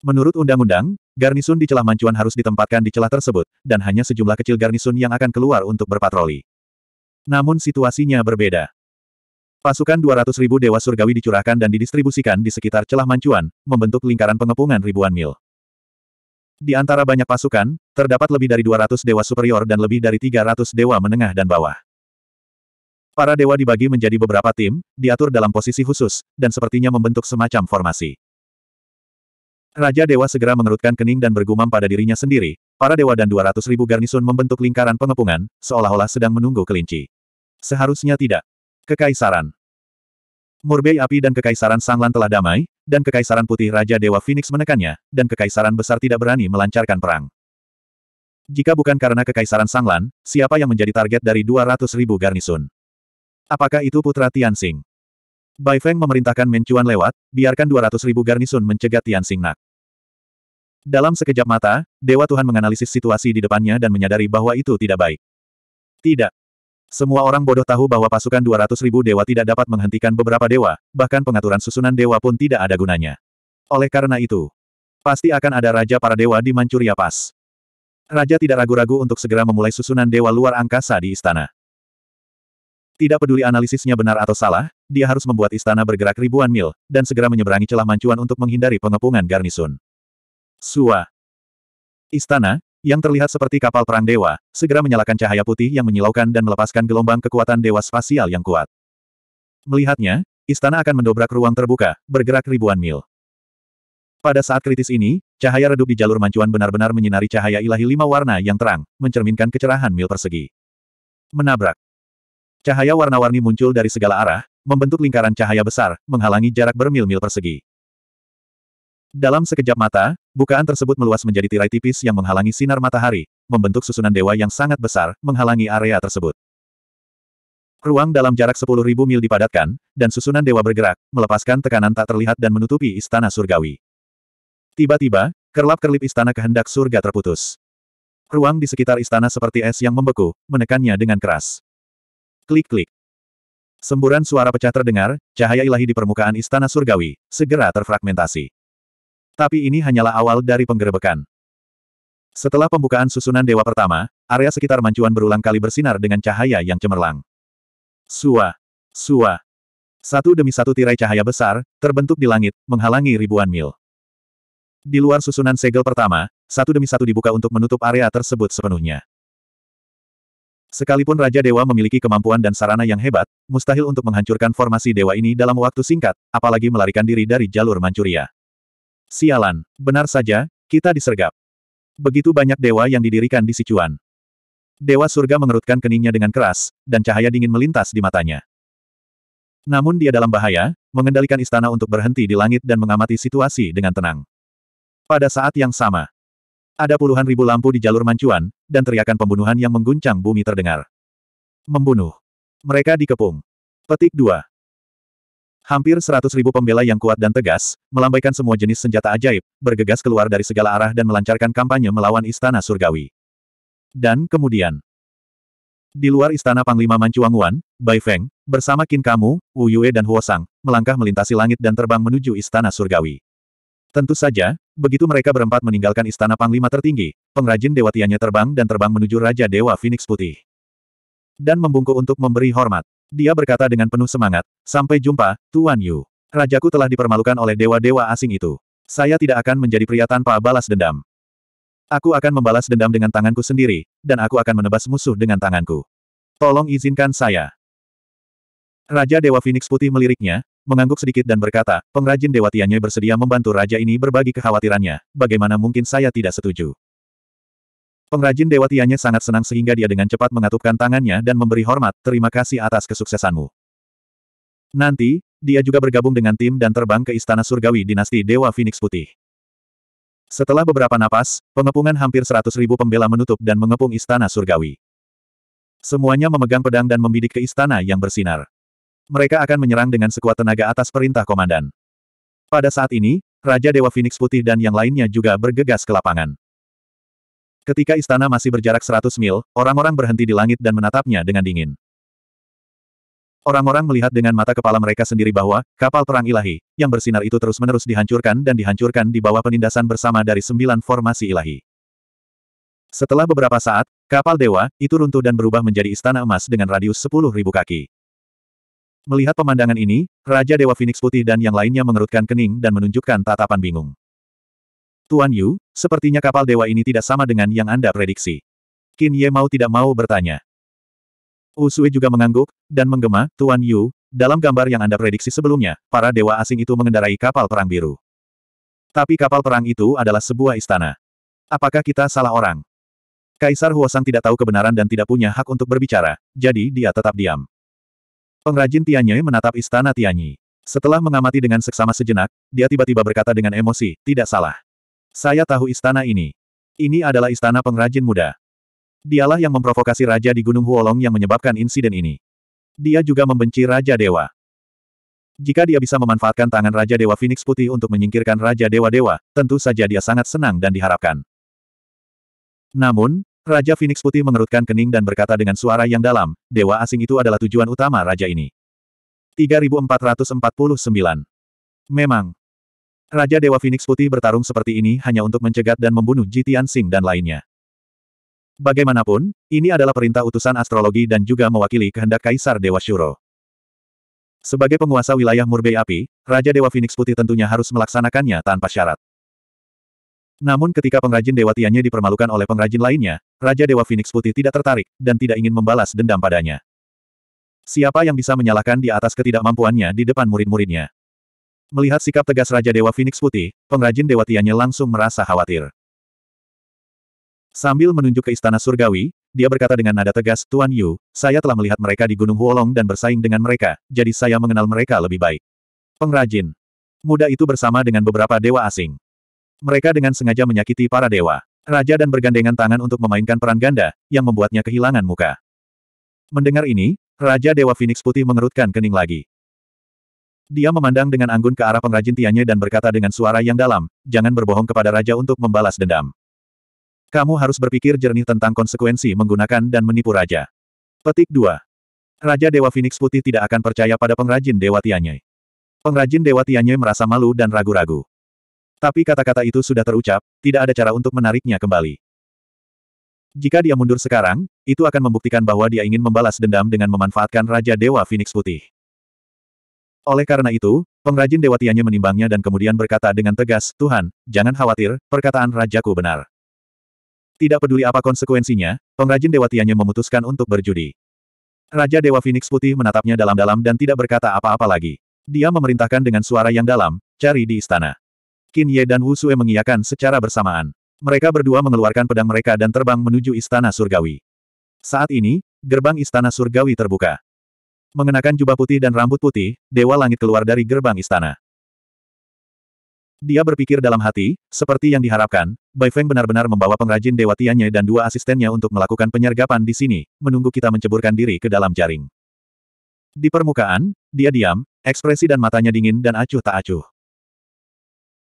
Menurut undang-undang, garnisun di celah mancuan harus ditempatkan di celah tersebut, dan hanya sejumlah kecil garnisun yang akan keluar untuk berpatroli. Namun situasinya berbeda. Pasukan 200 Dewa Surgawi dicurahkan dan didistribusikan di sekitar celah mancuan, membentuk lingkaran pengepungan ribuan mil. Di antara banyak pasukan, terdapat lebih dari 200 dewa superior dan lebih dari 300 dewa menengah dan bawah. Para dewa dibagi menjadi beberapa tim, diatur dalam posisi khusus, dan sepertinya membentuk semacam formasi. Raja Dewa segera mengerutkan kening dan bergumam pada dirinya sendiri, para dewa dan 200 ribu garnisun membentuk lingkaran pengepungan, seolah-olah sedang menunggu kelinci. Seharusnya tidak. Kekaisaran. Murbei api dan kekaisaran Sanglan telah damai, dan kekaisaran putih Raja Dewa Phoenix menekannya, dan kekaisaran besar tidak berani melancarkan perang. Jika bukan karena kekaisaran Sanglan, siapa yang menjadi target dari 200 ribu garnisun? Apakah itu putra Tianxing? Bai Feng memerintahkan Mencuan lewat, biarkan 200 ribu garnisun mencegat Tianxing Nak. Dalam sekejap mata, Dewa Tuhan menganalisis situasi di depannya dan menyadari bahwa itu tidak baik. Tidak, semua orang bodoh tahu bahwa pasukan 200 ribu dewa tidak dapat menghentikan beberapa dewa, bahkan pengaturan susunan dewa pun tidak ada gunanya. Oleh karena itu, pasti akan ada raja para dewa di Mancuria Pas. Raja tidak ragu-ragu untuk segera memulai susunan dewa luar angkasa di istana. Tidak peduli analisisnya benar atau salah, dia harus membuat istana bergerak ribuan mil, dan segera menyeberangi celah mancuan untuk menghindari pengepungan garnisun. Sua. Istana, yang terlihat seperti kapal perang dewa, segera menyalakan cahaya putih yang menyilaukan dan melepaskan gelombang kekuatan dewa spasial yang kuat. Melihatnya, istana akan mendobrak ruang terbuka, bergerak ribuan mil. Pada saat kritis ini, cahaya redup di jalur mancuan benar-benar menyinari cahaya ilahi lima warna yang terang, mencerminkan kecerahan mil persegi. Menabrak. Cahaya warna-warni muncul dari segala arah, membentuk lingkaran cahaya besar, menghalangi jarak bermil-mil persegi. Dalam sekejap mata, Bukaan tersebut meluas menjadi tirai tipis yang menghalangi sinar matahari, membentuk susunan dewa yang sangat besar, menghalangi area tersebut. Ruang dalam jarak 10.000 mil dipadatkan, dan susunan dewa bergerak, melepaskan tekanan tak terlihat dan menutupi istana surgawi. Tiba-tiba, kerlap-kerlip istana kehendak surga terputus. Ruang di sekitar istana seperti es yang membeku, menekannya dengan keras. Klik-klik. Semburan suara pecah terdengar, cahaya ilahi di permukaan istana surgawi, segera terfragmentasi. Tapi ini hanyalah awal dari penggerebekan. Setelah pembukaan susunan dewa pertama, area sekitar mancuan berulang kali bersinar dengan cahaya yang cemerlang. Sua. Sua. Satu demi satu tirai cahaya besar, terbentuk di langit, menghalangi ribuan mil. Di luar susunan segel pertama, satu demi satu dibuka untuk menutup area tersebut sepenuhnya. Sekalipun Raja Dewa memiliki kemampuan dan sarana yang hebat, mustahil untuk menghancurkan formasi Dewa ini dalam waktu singkat, apalagi melarikan diri dari jalur Manchuria. Sialan, benar saja, kita disergap. Begitu banyak dewa yang didirikan di Sichuan. Dewa surga mengerutkan keningnya dengan keras, dan cahaya dingin melintas di matanya. Namun dia dalam bahaya, mengendalikan istana untuk berhenti di langit dan mengamati situasi dengan tenang. Pada saat yang sama, ada puluhan ribu lampu di jalur mancuan, dan teriakan pembunuhan yang mengguncang bumi terdengar. Membunuh. Mereka dikepung. Petik 2. Hampir seratus ribu pembela yang kuat dan tegas, melambaikan semua jenis senjata ajaib, bergegas keluar dari segala arah dan melancarkan kampanye melawan Istana Surgawi. Dan kemudian, di luar Istana Panglima Mancuanguan, Bai Feng, bersama Qin Kamu, Wu Yue dan Huo Sang, melangkah melintasi langit dan terbang menuju Istana Surgawi. Tentu saja, begitu mereka berempat meninggalkan Istana Panglima tertinggi, pengrajin Dewa Tianya terbang dan terbang menuju Raja Dewa Phoenix Putih. Dan membungkuk untuk memberi hormat. Dia berkata dengan penuh semangat, sampai jumpa, Tuan Yu. Rajaku telah dipermalukan oleh dewa-dewa asing itu. Saya tidak akan menjadi pria tanpa balas dendam. Aku akan membalas dendam dengan tanganku sendiri, dan aku akan menebas musuh dengan tanganku. Tolong izinkan saya. Raja Dewa Phoenix Putih meliriknya, mengangguk sedikit dan berkata, pengrajin Dewa Tianyue bersedia membantu raja ini berbagi kekhawatirannya, bagaimana mungkin saya tidak setuju. Pengrajin Dewa Tianya sangat senang sehingga dia dengan cepat mengatupkan tangannya dan memberi hormat, terima kasih atas kesuksesanmu. Nanti, dia juga bergabung dengan tim dan terbang ke Istana Surgawi Dinasti Dewa Phoenix Putih. Setelah beberapa napas, pengepungan hampir seratus ribu pembela menutup dan mengepung Istana Surgawi. Semuanya memegang pedang dan membidik ke istana yang bersinar. Mereka akan menyerang dengan sekuat tenaga atas perintah komandan. Pada saat ini, Raja Dewa Phoenix Putih dan yang lainnya juga bergegas ke lapangan. Ketika istana masih berjarak 100 mil, orang-orang berhenti di langit dan menatapnya dengan dingin. Orang-orang melihat dengan mata kepala mereka sendiri bahwa, kapal perang ilahi, yang bersinar itu terus-menerus dihancurkan dan dihancurkan di bawah penindasan bersama dari sembilan formasi ilahi. Setelah beberapa saat, kapal dewa, itu runtuh dan berubah menjadi istana emas dengan radius 10.000 kaki. Melihat pemandangan ini, Raja Dewa Phoenix Putih dan yang lainnya mengerutkan kening dan menunjukkan tatapan bingung. Tuan Yu, sepertinya kapal dewa ini tidak sama dengan yang Anda prediksi. Qin Ye mau tidak mau bertanya. Usui juga mengangguk, dan menggema, Tuan Yu, dalam gambar yang Anda prediksi sebelumnya, para dewa asing itu mengendarai kapal perang biru. Tapi kapal perang itu adalah sebuah istana. Apakah kita salah orang? Kaisar Huosang tidak tahu kebenaran dan tidak punya hak untuk berbicara, jadi dia tetap diam. Pengrajin Tianye menatap istana Tianyi. Setelah mengamati dengan seksama sejenak, dia tiba-tiba berkata dengan emosi, tidak salah. Saya tahu istana ini. Ini adalah istana pengrajin muda. Dialah yang memprovokasi raja di Gunung Huolong yang menyebabkan insiden ini. Dia juga membenci Raja Dewa. Jika dia bisa memanfaatkan tangan Raja Dewa Phoenix Putih untuk menyingkirkan Raja Dewa-Dewa, tentu saja dia sangat senang dan diharapkan. Namun, Raja Phoenix Putih mengerutkan kening dan berkata dengan suara yang dalam, Dewa asing itu adalah tujuan utama Raja ini. 3449 Memang, Raja Dewa Phoenix Putih bertarung seperti ini hanya untuk mencegat dan membunuh Jitian Sing dan lainnya. Bagaimanapun, ini adalah perintah utusan astrologi dan juga mewakili kehendak Kaisar Dewa Shuro. Sebagai penguasa wilayah Murbei Api, Raja Dewa Phoenix Putih tentunya harus melaksanakannya tanpa syarat. Namun ketika pengrajin Dewa Tianye dipermalukan oleh pengrajin lainnya, Raja Dewa Phoenix Putih tidak tertarik, dan tidak ingin membalas dendam padanya. Siapa yang bisa menyalahkan di atas ketidakmampuannya di depan murid-muridnya? Melihat sikap tegas Raja Dewa Phoenix Putih, pengrajin Dewa Tianya langsung merasa khawatir. Sambil menunjuk ke Istana Surgawi, dia berkata dengan nada tegas, Tuan Yu, saya telah melihat mereka di Gunung Huolong dan bersaing dengan mereka, jadi saya mengenal mereka lebih baik. Pengrajin. Muda itu bersama dengan beberapa dewa asing. Mereka dengan sengaja menyakiti para dewa. Raja dan bergandengan tangan untuk memainkan peran ganda, yang membuatnya kehilangan muka. Mendengar ini, Raja Dewa Phoenix Putih mengerutkan kening lagi. Dia memandang dengan anggun ke arah pengrajin tiannya dan berkata dengan suara yang dalam, jangan berbohong kepada raja untuk membalas dendam. Kamu harus berpikir jernih tentang konsekuensi menggunakan dan menipu raja. Petik 2. Raja Dewa Phoenix Putih tidak akan percaya pada pengrajin Dewa Tianye. Pengrajin Dewa Tianye merasa malu dan ragu-ragu. Tapi kata-kata itu sudah terucap, tidak ada cara untuk menariknya kembali. Jika dia mundur sekarang, itu akan membuktikan bahwa dia ingin membalas dendam dengan memanfaatkan Raja Dewa Phoenix Putih. Oleh karena itu, pengrajin Dewatianya menimbangnya dan kemudian berkata dengan tegas, Tuhan, jangan khawatir, perkataan Rajaku benar. Tidak peduli apa konsekuensinya, pengrajin Dewatianya memutuskan untuk berjudi. Raja Dewa Phoenix Putih menatapnya dalam-dalam dan tidak berkata apa-apa lagi. Dia memerintahkan dengan suara yang dalam, cari di istana. Qin Ye dan Wu Sue mengiyakan secara bersamaan. Mereka berdua mengeluarkan pedang mereka dan terbang menuju istana surgawi. Saat ini, gerbang istana surgawi terbuka. Mengenakan jubah putih dan rambut putih, Dewa Langit keluar dari gerbang istana. Dia berpikir dalam hati, seperti yang diharapkan, Bai Feng benar-benar membawa pengrajin Dewa Tianye dan dua asistennya untuk melakukan penyergapan di sini, menunggu kita menceburkan diri ke dalam jaring. Di permukaan, dia diam, ekspresi dan matanya dingin dan acuh tak acuh.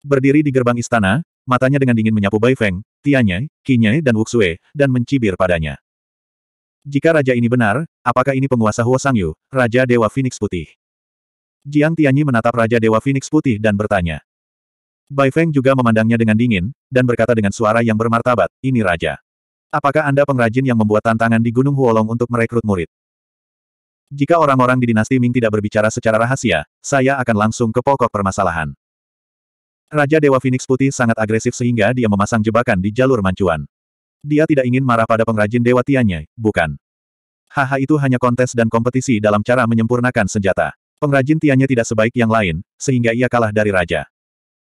Berdiri di gerbang istana, matanya dengan dingin menyapu Bai Feng, Tianye, Kinye dan Wuxue, dan mencibir padanya. Jika raja ini benar, apakah ini penguasa Huo Sangyu, Raja Dewa Phoenix Putih? Jiang Tianyi menatap Raja Dewa Phoenix Putih dan bertanya. Bai Feng juga memandangnya dengan dingin, dan berkata dengan suara yang bermartabat, ini Raja. Apakah Anda pengrajin yang membuat tantangan di Gunung Huolong untuk merekrut murid? Jika orang-orang di dinasti Ming tidak berbicara secara rahasia, saya akan langsung ke pokok permasalahan. Raja Dewa Phoenix Putih sangat agresif sehingga dia memasang jebakan di jalur mancuan. Dia tidak ingin marah pada pengrajin dewa tiannya, bukan? Haha itu hanya kontes dan kompetisi dalam cara menyempurnakan senjata. Pengrajin tiannya tidak sebaik yang lain, sehingga ia kalah dari raja.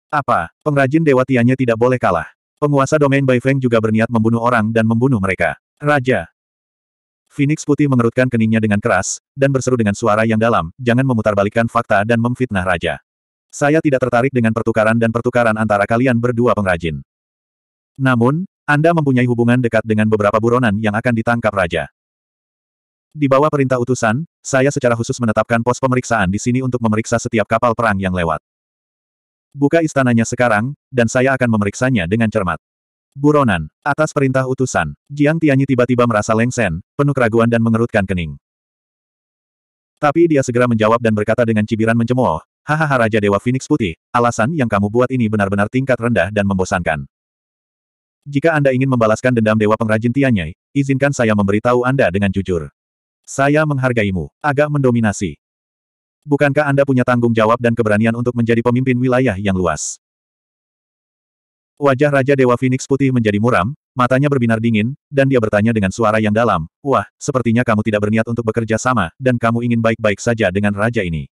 Apa, pengrajin dewa tiannya tidak boleh kalah. Penguasa domain Bai Feng juga berniat membunuh orang dan membunuh mereka. Raja. Phoenix putih mengerutkan keningnya dengan keras, dan berseru dengan suara yang dalam, jangan memutarbalikkan fakta dan memfitnah raja. Saya tidak tertarik dengan pertukaran dan pertukaran antara kalian berdua pengrajin. Namun, anda mempunyai hubungan dekat dengan beberapa buronan yang akan ditangkap raja. Di bawah perintah utusan, saya secara khusus menetapkan pos pemeriksaan di sini untuk memeriksa setiap kapal perang yang lewat. Buka istananya sekarang, dan saya akan memeriksanya dengan cermat. Buronan, atas perintah utusan, Jiang Tianyi tiba-tiba merasa lengsen, penuh keraguan dan mengerutkan kening. Tapi dia segera menjawab dan berkata dengan cibiran mencemooh, Hahaha Raja Dewa Phoenix Putih, alasan yang kamu buat ini benar-benar tingkat rendah dan membosankan. Jika Anda ingin membalaskan dendam Dewa Pengrajin Tianyai, izinkan saya memberitahu Anda dengan jujur. Saya menghargaimu, agak mendominasi. Bukankah Anda punya tanggung jawab dan keberanian untuk menjadi pemimpin wilayah yang luas? Wajah Raja Dewa Phoenix putih menjadi muram, matanya berbinar dingin, dan dia bertanya dengan suara yang dalam, Wah, sepertinya kamu tidak berniat untuk bekerja sama, dan kamu ingin baik-baik saja dengan raja ini.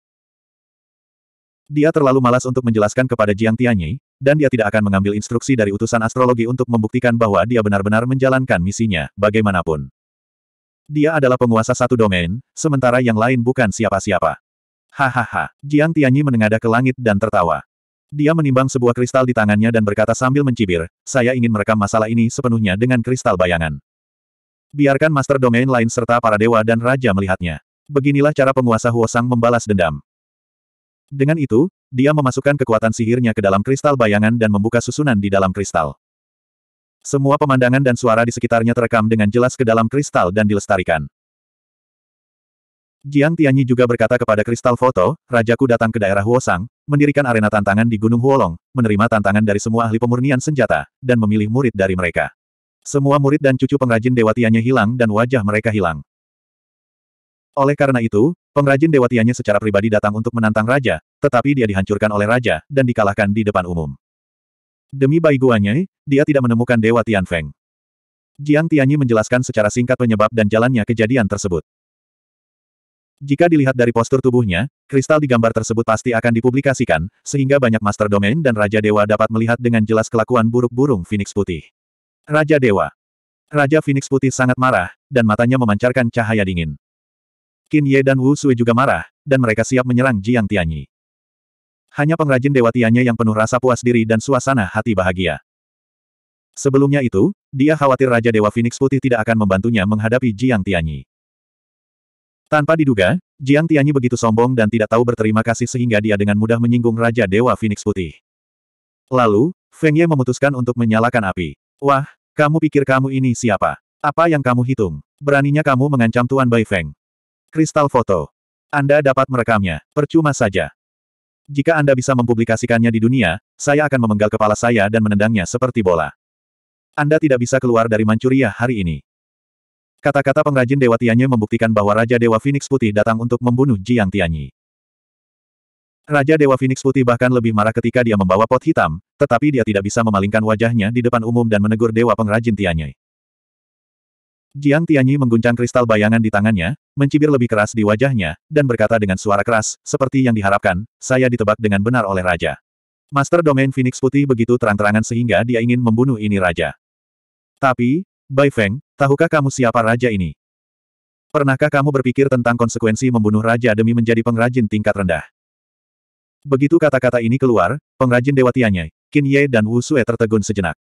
Dia terlalu malas untuk menjelaskan kepada Jiang Tianyi, dan dia tidak akan mengambil instruksi dari utusan astrologi untuk membuktikan bahwa dia benar-benar menjalankan misinya, bagaimanapun. Dia adalah penguasa satu domain, sementara yang lain bukan siapa-siapa. Hahaha, Jiang Tianyi menengadah ke langit dan tertawa. Dia menimbang sebuah kristal di tangannya dan berkata sambil mencibir, saya ingin merekam masalah ini sepenuhnya dengan kristal bayangan. Biarkan master domain lain serta para dewa dan raja melihatnya. Beginilah cara penguasa Huosang membalas dendam. Dengan itu, dia memasukkan kekuatan sihirnya ke dalam kristal bayangan dan membuka susunan di dalam kristal. Semua pemandangan dan suara di sekitarnya terekam dengan jelas ke dalam kristal dan dilestarikan. Jiang Tianyi juga berkata kepada kristal foto, Rajaku datang ke daerah Huosang, mendirikan arena tantangan di Gunung Huolong, menerima tantangan dari semua ahli pemurnian senjata, dan memilih murid dari mereka. Semua murid dan cucu pengrajin Dewa Tianyi hilang dan wajah mereka hilang. Oleh karena itu, Pengrajin Dewa Tianya secara pribadi datang untuk menantang Raja, tetapi dia dihancurkan oleh Raja, dan dikalahkan di depan umum. Demi Bai Guanyi, dia tidak menemukan Dewa Tian Feng. Jiang Tianyi menjelaskan secara singkat penyebab dan jalannya kejadian tersebut. Jika dilihat dari postur tubuhnya, kristal di gambar tersebut pasti akan dipublikasikan, sehingga banyak Master Domain dan Raja Dewa dapat melihat dengan jelas kelakuan buruk burung Phoenix Putih. Raja Dewa Raja Phoenix Putih sangat marah, dan matanya memancarkan cahaya dingin. Qin Ye dan Wu Sui juga marah, dan mereka siap menyerang Jiang Tianyi. Hanya pengrajin dewa Tianyi yang penuh rasa puas diri dan suasana hati bahagia. Sebelumnya itu, dia khawatir Raja Dewa Phoenix Putih tidak akan membantunya menghadapi Jiang Tianyi. Tanpa diduga, Jiang Tianyi begitu sombong dan tidak tahu berterima kasih sehingga dia dengan mudah menyinggung Raja Dewa Phoenix Putih. Lalu, Feng Ye memutuskan untuk menyalakan api. Wah, kamu pikir kamu ini siapa? Apa yang kamu hitung? Beraninya kamu mengancam Tuan Bai Feng. Kristal foto. Anda dapat merekamnya, percuma saja. Jika Anda bisa mempublikasikannya di dunia, saya akan memenggal kepala saya dan menendangnya seperti bola. Anda tidak bisa keluar dari Manchuria hari ini. Kata-kata pengrajin Dewa Tianye membuktikan bahwa Raja Dewa Phoenix Putih datang untuk membunuh Jiang Tianyi. Raja Dewa Phoenix Putih bahkan lebih marah ketika dia membawa pot hitam, tetapi dia tidak bisa memalingkan wajahnya di depan umum dan menegur Dewa Pengrajin Tianyi. Jiang Tianyi mengguncang kristal bayangan di tangannya, mencibir lebih keras di wajahnya, dan berkata dengan suara keras, seperti yang diharapkan, saya ditebak dengan benar oleh Raja. Master Domain Phoenix Putih begitu terang-terangan sehingga dia ingin membunuh ini Raja. Tapi, Bai Feng, tahukah kamu siapa Raja ini? Pernahkah kamu berpikir tentang konsekuensi membunuh Raja demi menjadi pengrajin tingkat rendah? Begitu kata-kata ini keluar, pengrajin Dewa Tianyi, Qin Ye dan Wu Sue tertegun sejenak.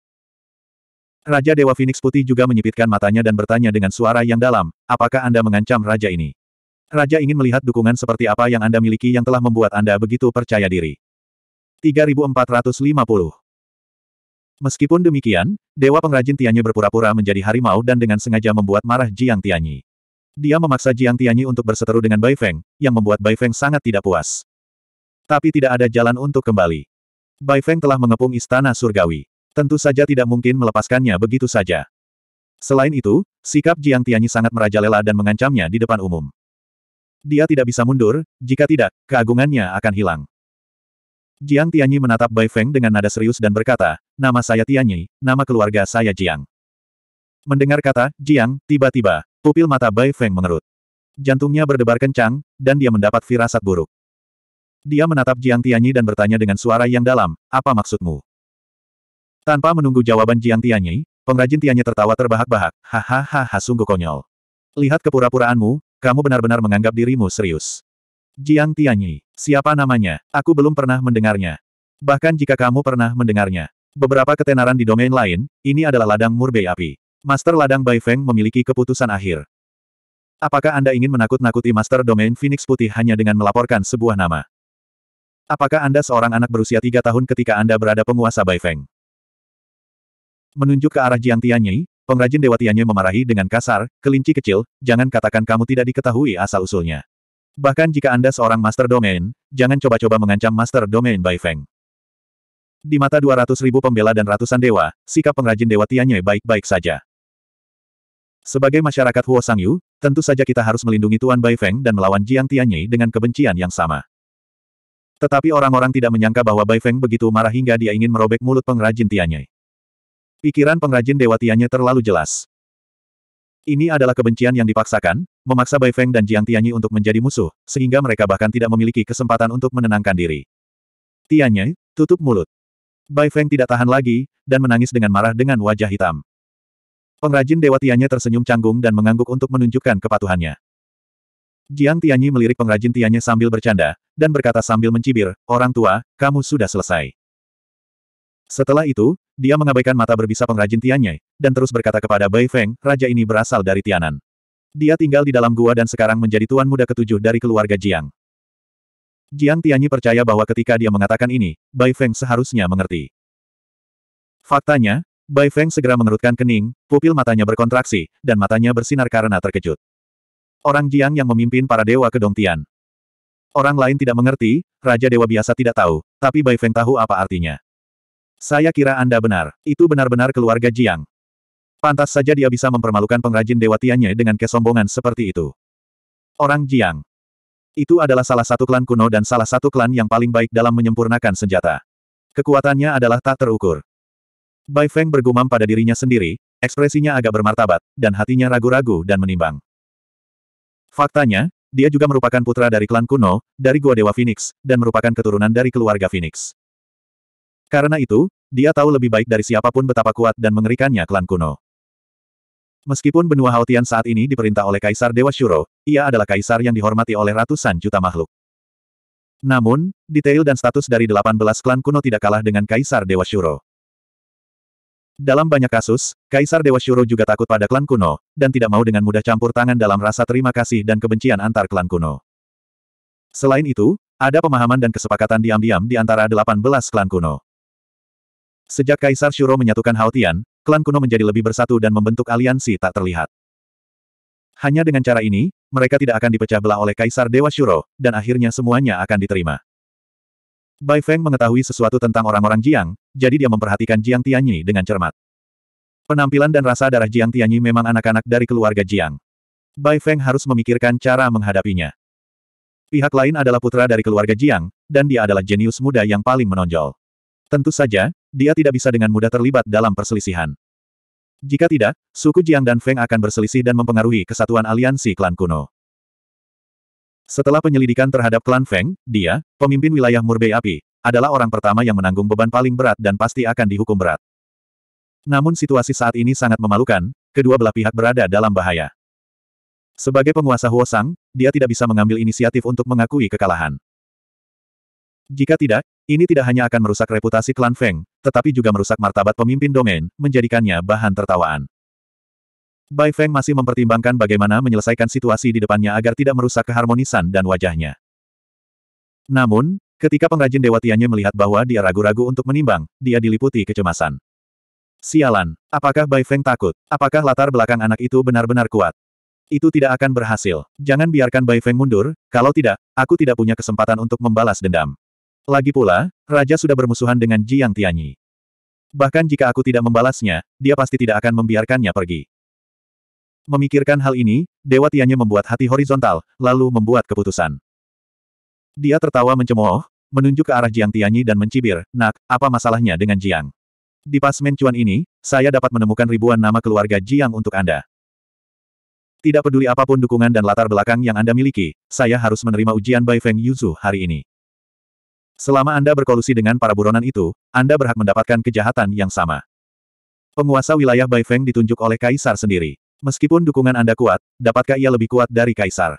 Raja Dewa Phoenix Putih juga menyipitkan matanya dan bertanya dengan suara yang dalam, apakah Anda mengancam raja ini? Raja ingin melihat dukungan seperti apa yang Anda miliki yang telah membuat Anda begitu percaya diri. 3450 Meskipun demikian, Dewa Pengrajin Tianyi berpura-pura menjadi harimau dan dengan sengaja membuat marah Jiang Tianyi. Dia memaksa Jiang Tianyi untuk berseteru dengan Bai Feng, yang membuat Bai Feng sangat tidak puas. Tapi tidak ada jalan untuk kembali. Bai Feng telah mengepung istana surgawi. Tentu saja tidak mungkin melepaskannya begitu saja. Selain itu, sikap Jiang Tianyi sangat merajalela dan mengancamnya di depan umum. Dia tidak bisa mundur, jika tidak, keagungannya akan hilang. Jiang Tianyi menatap Bai Feng dengan nada serius dan berkata, nama saya Tianyi, nama keluarga saya Jiang. Mendengar kata, Jiang, tiba-tiba, pupil mata Bai Feng mengerut. Jantungnya berdebar kencang, dan dia mendapat firasat buruk. Dia menatap Jiang Tianyi dan bertanya dengan suara yang dalam, apa maksudmu? Tanpa menunggu jawaban Jiang Tianyi, pengrajin Tianyi tertawa terbahak-bahak, hahaha sungguh konyol. Lihat kepura-puraanmu, kamu benar-benar menganggap dirimu serius. Jiang Tianyi, siapa namanya? Aku belum pernah mendengarnya. Bahkan jika kamu pernah mendengarnya. Beberapa ketenaran di domain lain, ini adalah ladang murbei api. Master ladang Bai Feng memiliki keputusan akhir. Apakah Anda ingin menakut-nakuti Master Domain Phoenix Putih hanya dengan melaporkan sebuah nama? Apakah Anda seorang anak berusia tiga tahun ketika Anda berada penguasa Bai Feng? Menunjuk ke arah Jiang Tianyi, pengrajin Dewa Tianyi memarahi dengan kasar, kelinci kecil, jangan katakan kamu tidak diketahui asal-usulnya. Bahkan jika Anda seorang Master Domain, jangan coba-coba mengancam Master Domain Bai Feng. Di mata 200 ribu pembela dan ratusan dewa, sikap pengrajin Dewa Tianyi baik-baik saja. Sebagai masyarakat Huo Sangyu, tentu saja kita harus melindungi Tuan Bai Feng dan melawan Jiang Tianyi dengan kebencian yang sama. Tetapi orang-orang tidak menyangka bahwa Bai Feng begitu marah hingga dia ingin merobek mulut pengrajin Tianyi. Pikiran pengrajin dewa Tiannya terlalu jelas. Ini adalah kebencian yang dipaksakan, memaksa Bai Feng dan Jiang Tianyi untuk menjadi musuh, sehingga mereka bahkan tidak memiliki kesempatan untuk menenangkan diri. Tianyi, tutup mulut. Bai Feng tidak tahan lagi, dan menangis dengan marah dengan wajah hitam. Pengrajin dewa Tianyi tersenyum canggung dan mengangguk untuk menunjukkan kepatuhannya. Jiang Tianyi melirik pengrajin Tianyi sambil bercanda, dan berkata sambil mencibir, Orang tua, kamu sudah selesai. Setelah itu, dia mengabaikan mata berbisa pengrajin Tianyai, dan terus berkata kepada Bai Feng, raja ini berasal dari Tianan. Dia tinggal di dalam gua dan sekarang menjadi tuan muda ketujuh dari keluarga Jiang. Jiang Tianyi percaya bahwa ketika dia mengatakan ini, Bai Feng seharusnya mengerti. Faktanya, Bai Feng segera mengerutkan kening, pupil matanya berkontraksi, dan matanya bersinar karena terkejut. Orang Jiang yang memimpin para dewa ke Tian. Orang lain tidak mengerti, Raja Dewa biasa tidak tahu, tapi Bai Feng tahu apa artinya. Saya kira Anda benar, itu benar-benar keluarga Jiang. Pantas saja dia bisa mempermalukan pengrajin dewa Tianye dengan kesombongan seperti itu. Orang Jiang. Itu adalah salah satu klan kuno dan salah satu klan yang paling baik dalam menyempurnakan senjata. Kekuatannya adalah tak terukur. Bai Feng bergumam pada dirinya sendiri, ekspresinya agak bermartabat, dan hatinya ragu-ragu dan menimbang. Faktanya, dia juga merupakan putra dari klan kuno, dari Gua Dewa Phoenix, dan merupakan keturunan dari keluarga Phoenix. Karena itu, dia tahu lebih baik dari siapapun betapa kuat dan mengerikannya klan kuno. Meskipun benua Haotian saat ini diperintah oleh Kaisar Dewa Shuro, ia adalah kaisar yang dihormati oleh ratusan juta makhluk. Namun, detail dan status dari 18 klan kuno tidak kalah dengan Kaisar Dewa Shuro. Dalam banyak kasus, Kaisar Dewa Shuro juga takut pada klan kuno, dan tidak mau dengan mudah campur tangan dalam rasa terima kasih dan kebencian antar klan kuno. Selain itu, ada pemahaman dan kesepakatan diam-diam di antara 18 klan kuno. Sejak Kaisar Shuro menyatukan Haotian, klan kuno menjadi lebih bersatu dan membentuk aliansi tak terlihat. Hanya dengan cara ini, mereka tidak akan dipecah belah oleh Kaisar Dewa Shuro, dan akhirnya semuanya akan diterima. Bai Feng mengetahui sesuatu tentang orang-orang Jiang, jadi dia memperhatikan Jiang Tianyi dengan cermat. Penampilan dan rasa darah Jiang Tianyi memang anak-anak dari keluarga Jiang. Bai Feng harus memikirkan cara menghadapinya. Pihak lain adalah putra dari keluarga Jiang, dan dia adalah jenius muda yang paling menonjol. Tentu saja, dia tidak bisa dengan mudah terlibat dalam perselisihan. Jika tidak, suku Jiang dan Feng akan berselisih dan mempengaruhi kesatuan aliansi klan kuno. Setelah penyelidikan terhadap klan Feng, dia, pemimpin wilayah Murbei Api, adalah orang pertama yang menanggung beban paling berat dan pasti akan dihukum berat. Namun situasi saat ini sangat memalukan, kedua belah pihak berada dalam bahaya. Sebagai penguasa Huosang, dia tidak bisa mengambil inisiatif untuk mengakui kekalahan. Jika tidak, ini tidak hanya akan merusak reputasi klan Feng, tetapi juga merusak martabat pemimpin domain, menjadikannya bahan tertawaan. Bai Feng masih mempertimbangkan bagaimana menyelesaikan situasi di depannya agar tidak merusak keharmonisan dan wajahnya. Namun, ketika pengrajin Dewa melihat bahwa dia ragu-ragu untuk menimbang, dia diliputi kecemasan. Sialan, apakah Bai Feng takut? Apakah latar belakang anak itu benar-benar kuat? Itu tidak akan berhasil. Jangan biarkan Bai Feng mundur, kalau tidak, aku tidak punya kesempatan untuk membalas dendam. Lagi pula, Raja sudah bermusuhan dengan Jiang Tianyi. Bahkan jika aku tidak membalasnya, dia pasti tidak akan membiarkannya pergi. Memikirkan hal ini, Dewa Tianyi membuat hati horizontal, lalu membuat keputusan. Dia tertawa mencemooh, menunjuk ke arah Jiang Tianyi dan mencibir, nak, apa masalahnya dengan Jiang? Di pas cuan ini, saya dapat menemukan ribuan nama keluarga Jiang untuk Anda. Tidak peduli apapun dukungan dan latar belakang yang Anda miliki, saya harus menerima ujian Bai Feng Yuzu hari ini. Selama Anda berkolusi dengan para buronan itu, Anda berhak mendapatkan kejahatan yang sama. Penguasa wilayah Bai Feng ditunjuk oleh Kaisar sendiri. Meskipun dukungan Anda kuat, dapatkah ia lebih kuat dari Kaisar?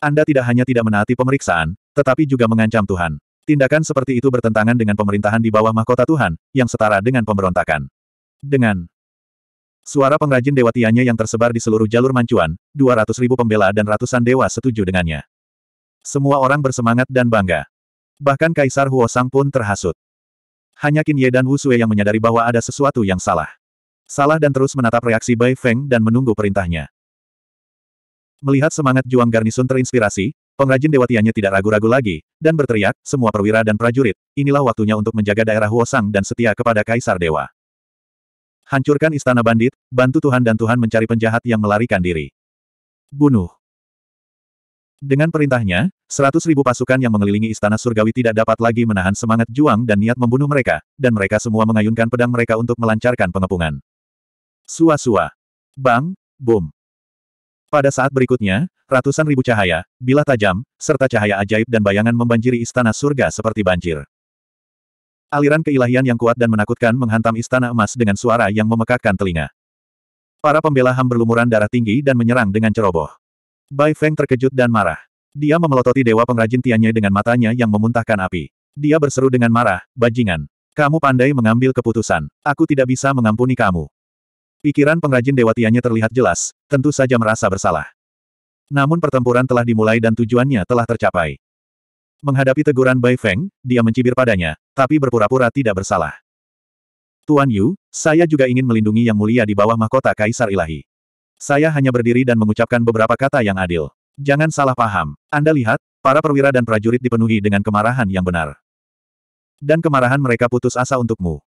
Anda tidak hanya tidak menaati pemeriksaan, tetapi juga mengancam Tuhan. Tindakan seperti itu bertentangan dengan pemerintahan di bawah mahkota Tuhan, yang setara dengan pemberontakan. Dengan suara pengrajin dewa Tianya yang tersebar di seluruh jalur mancuan, 200 ribu pembela dan ratusan dewa setuju dengannya. Semua orang bersemangat dan bangga. Bahkan Kaisar Sang pun terhasut. Hanya Qin Ye dan Wu Sui yang menyadari bahwa ada sesuatu yang salah. Salah dan terus menatap reaksi Bai Feng dan menunggu perintahnya. Melihat semangat juang garnisun terinspirasi, pengrajin dewatianya tidak ragu-ragu lagi, dan berteriak, semua perwira dan prajurit, inilah waktunya untuk menjaga daerah Huosang dan setia kepada Kaisar Dewa. Hancurkan istana bandit, bantu Tuhan dan Tuhan mencari penjahat yang melarikan diri. Bunuh. Dengan perintahnya, seratus ribu pasukan yang mengelilingi istana surgawi tidak dapat lagi menahan semangat juang dan niat membunuh mereka, dan mereka semua mengayunkan pedang mereka untuk melancarkan pengepungan. Sua-sua. Bang, boom. Pada saat berikutnya, ratusan ribu cahaya, bilah tajam, serta cahaya ajaib dan bayangan membanjiri istana surga seperti banjir. Aliran keilahian yang kuat dan menakutkan menghantam istana emas dengan suara yang memekakkan telinga. Para pembela HAM berlumuran darah tinggi dan menyerang dengan ceroboh. Bai Feng terkejut dan marah. Dia memelototi dewa pengrajin Tianye dengan matanya yang memuntahkan api. Dia berseru dengan marah, bajingan. Kamu pandai mengambil keputusan. Aku tidak bisa mengampuni kamu. Pikiran pengrajin dewa Tianye terlihat jelas, tentu saja merasa bersalah. Namun pertempuran telah dimulai dan tujuannya telah tercapai. Menghadapi teguran Bai Feng, dia mencibir padanya, tapi berpura-pura tidak bersalah. Tuan Yu, saya juga ingin melindungi Yang Mulia di bawah mahkota Kaisar Ilahi. Saya hanya berdiri dan mengucapkan beberapa kata yang adil. Jangan salah paham. Anda lihat, para perwira dan prajurit dipenuhi dengan kemarahan yang benar. Dan kemarahan mereka putus asa untukmu.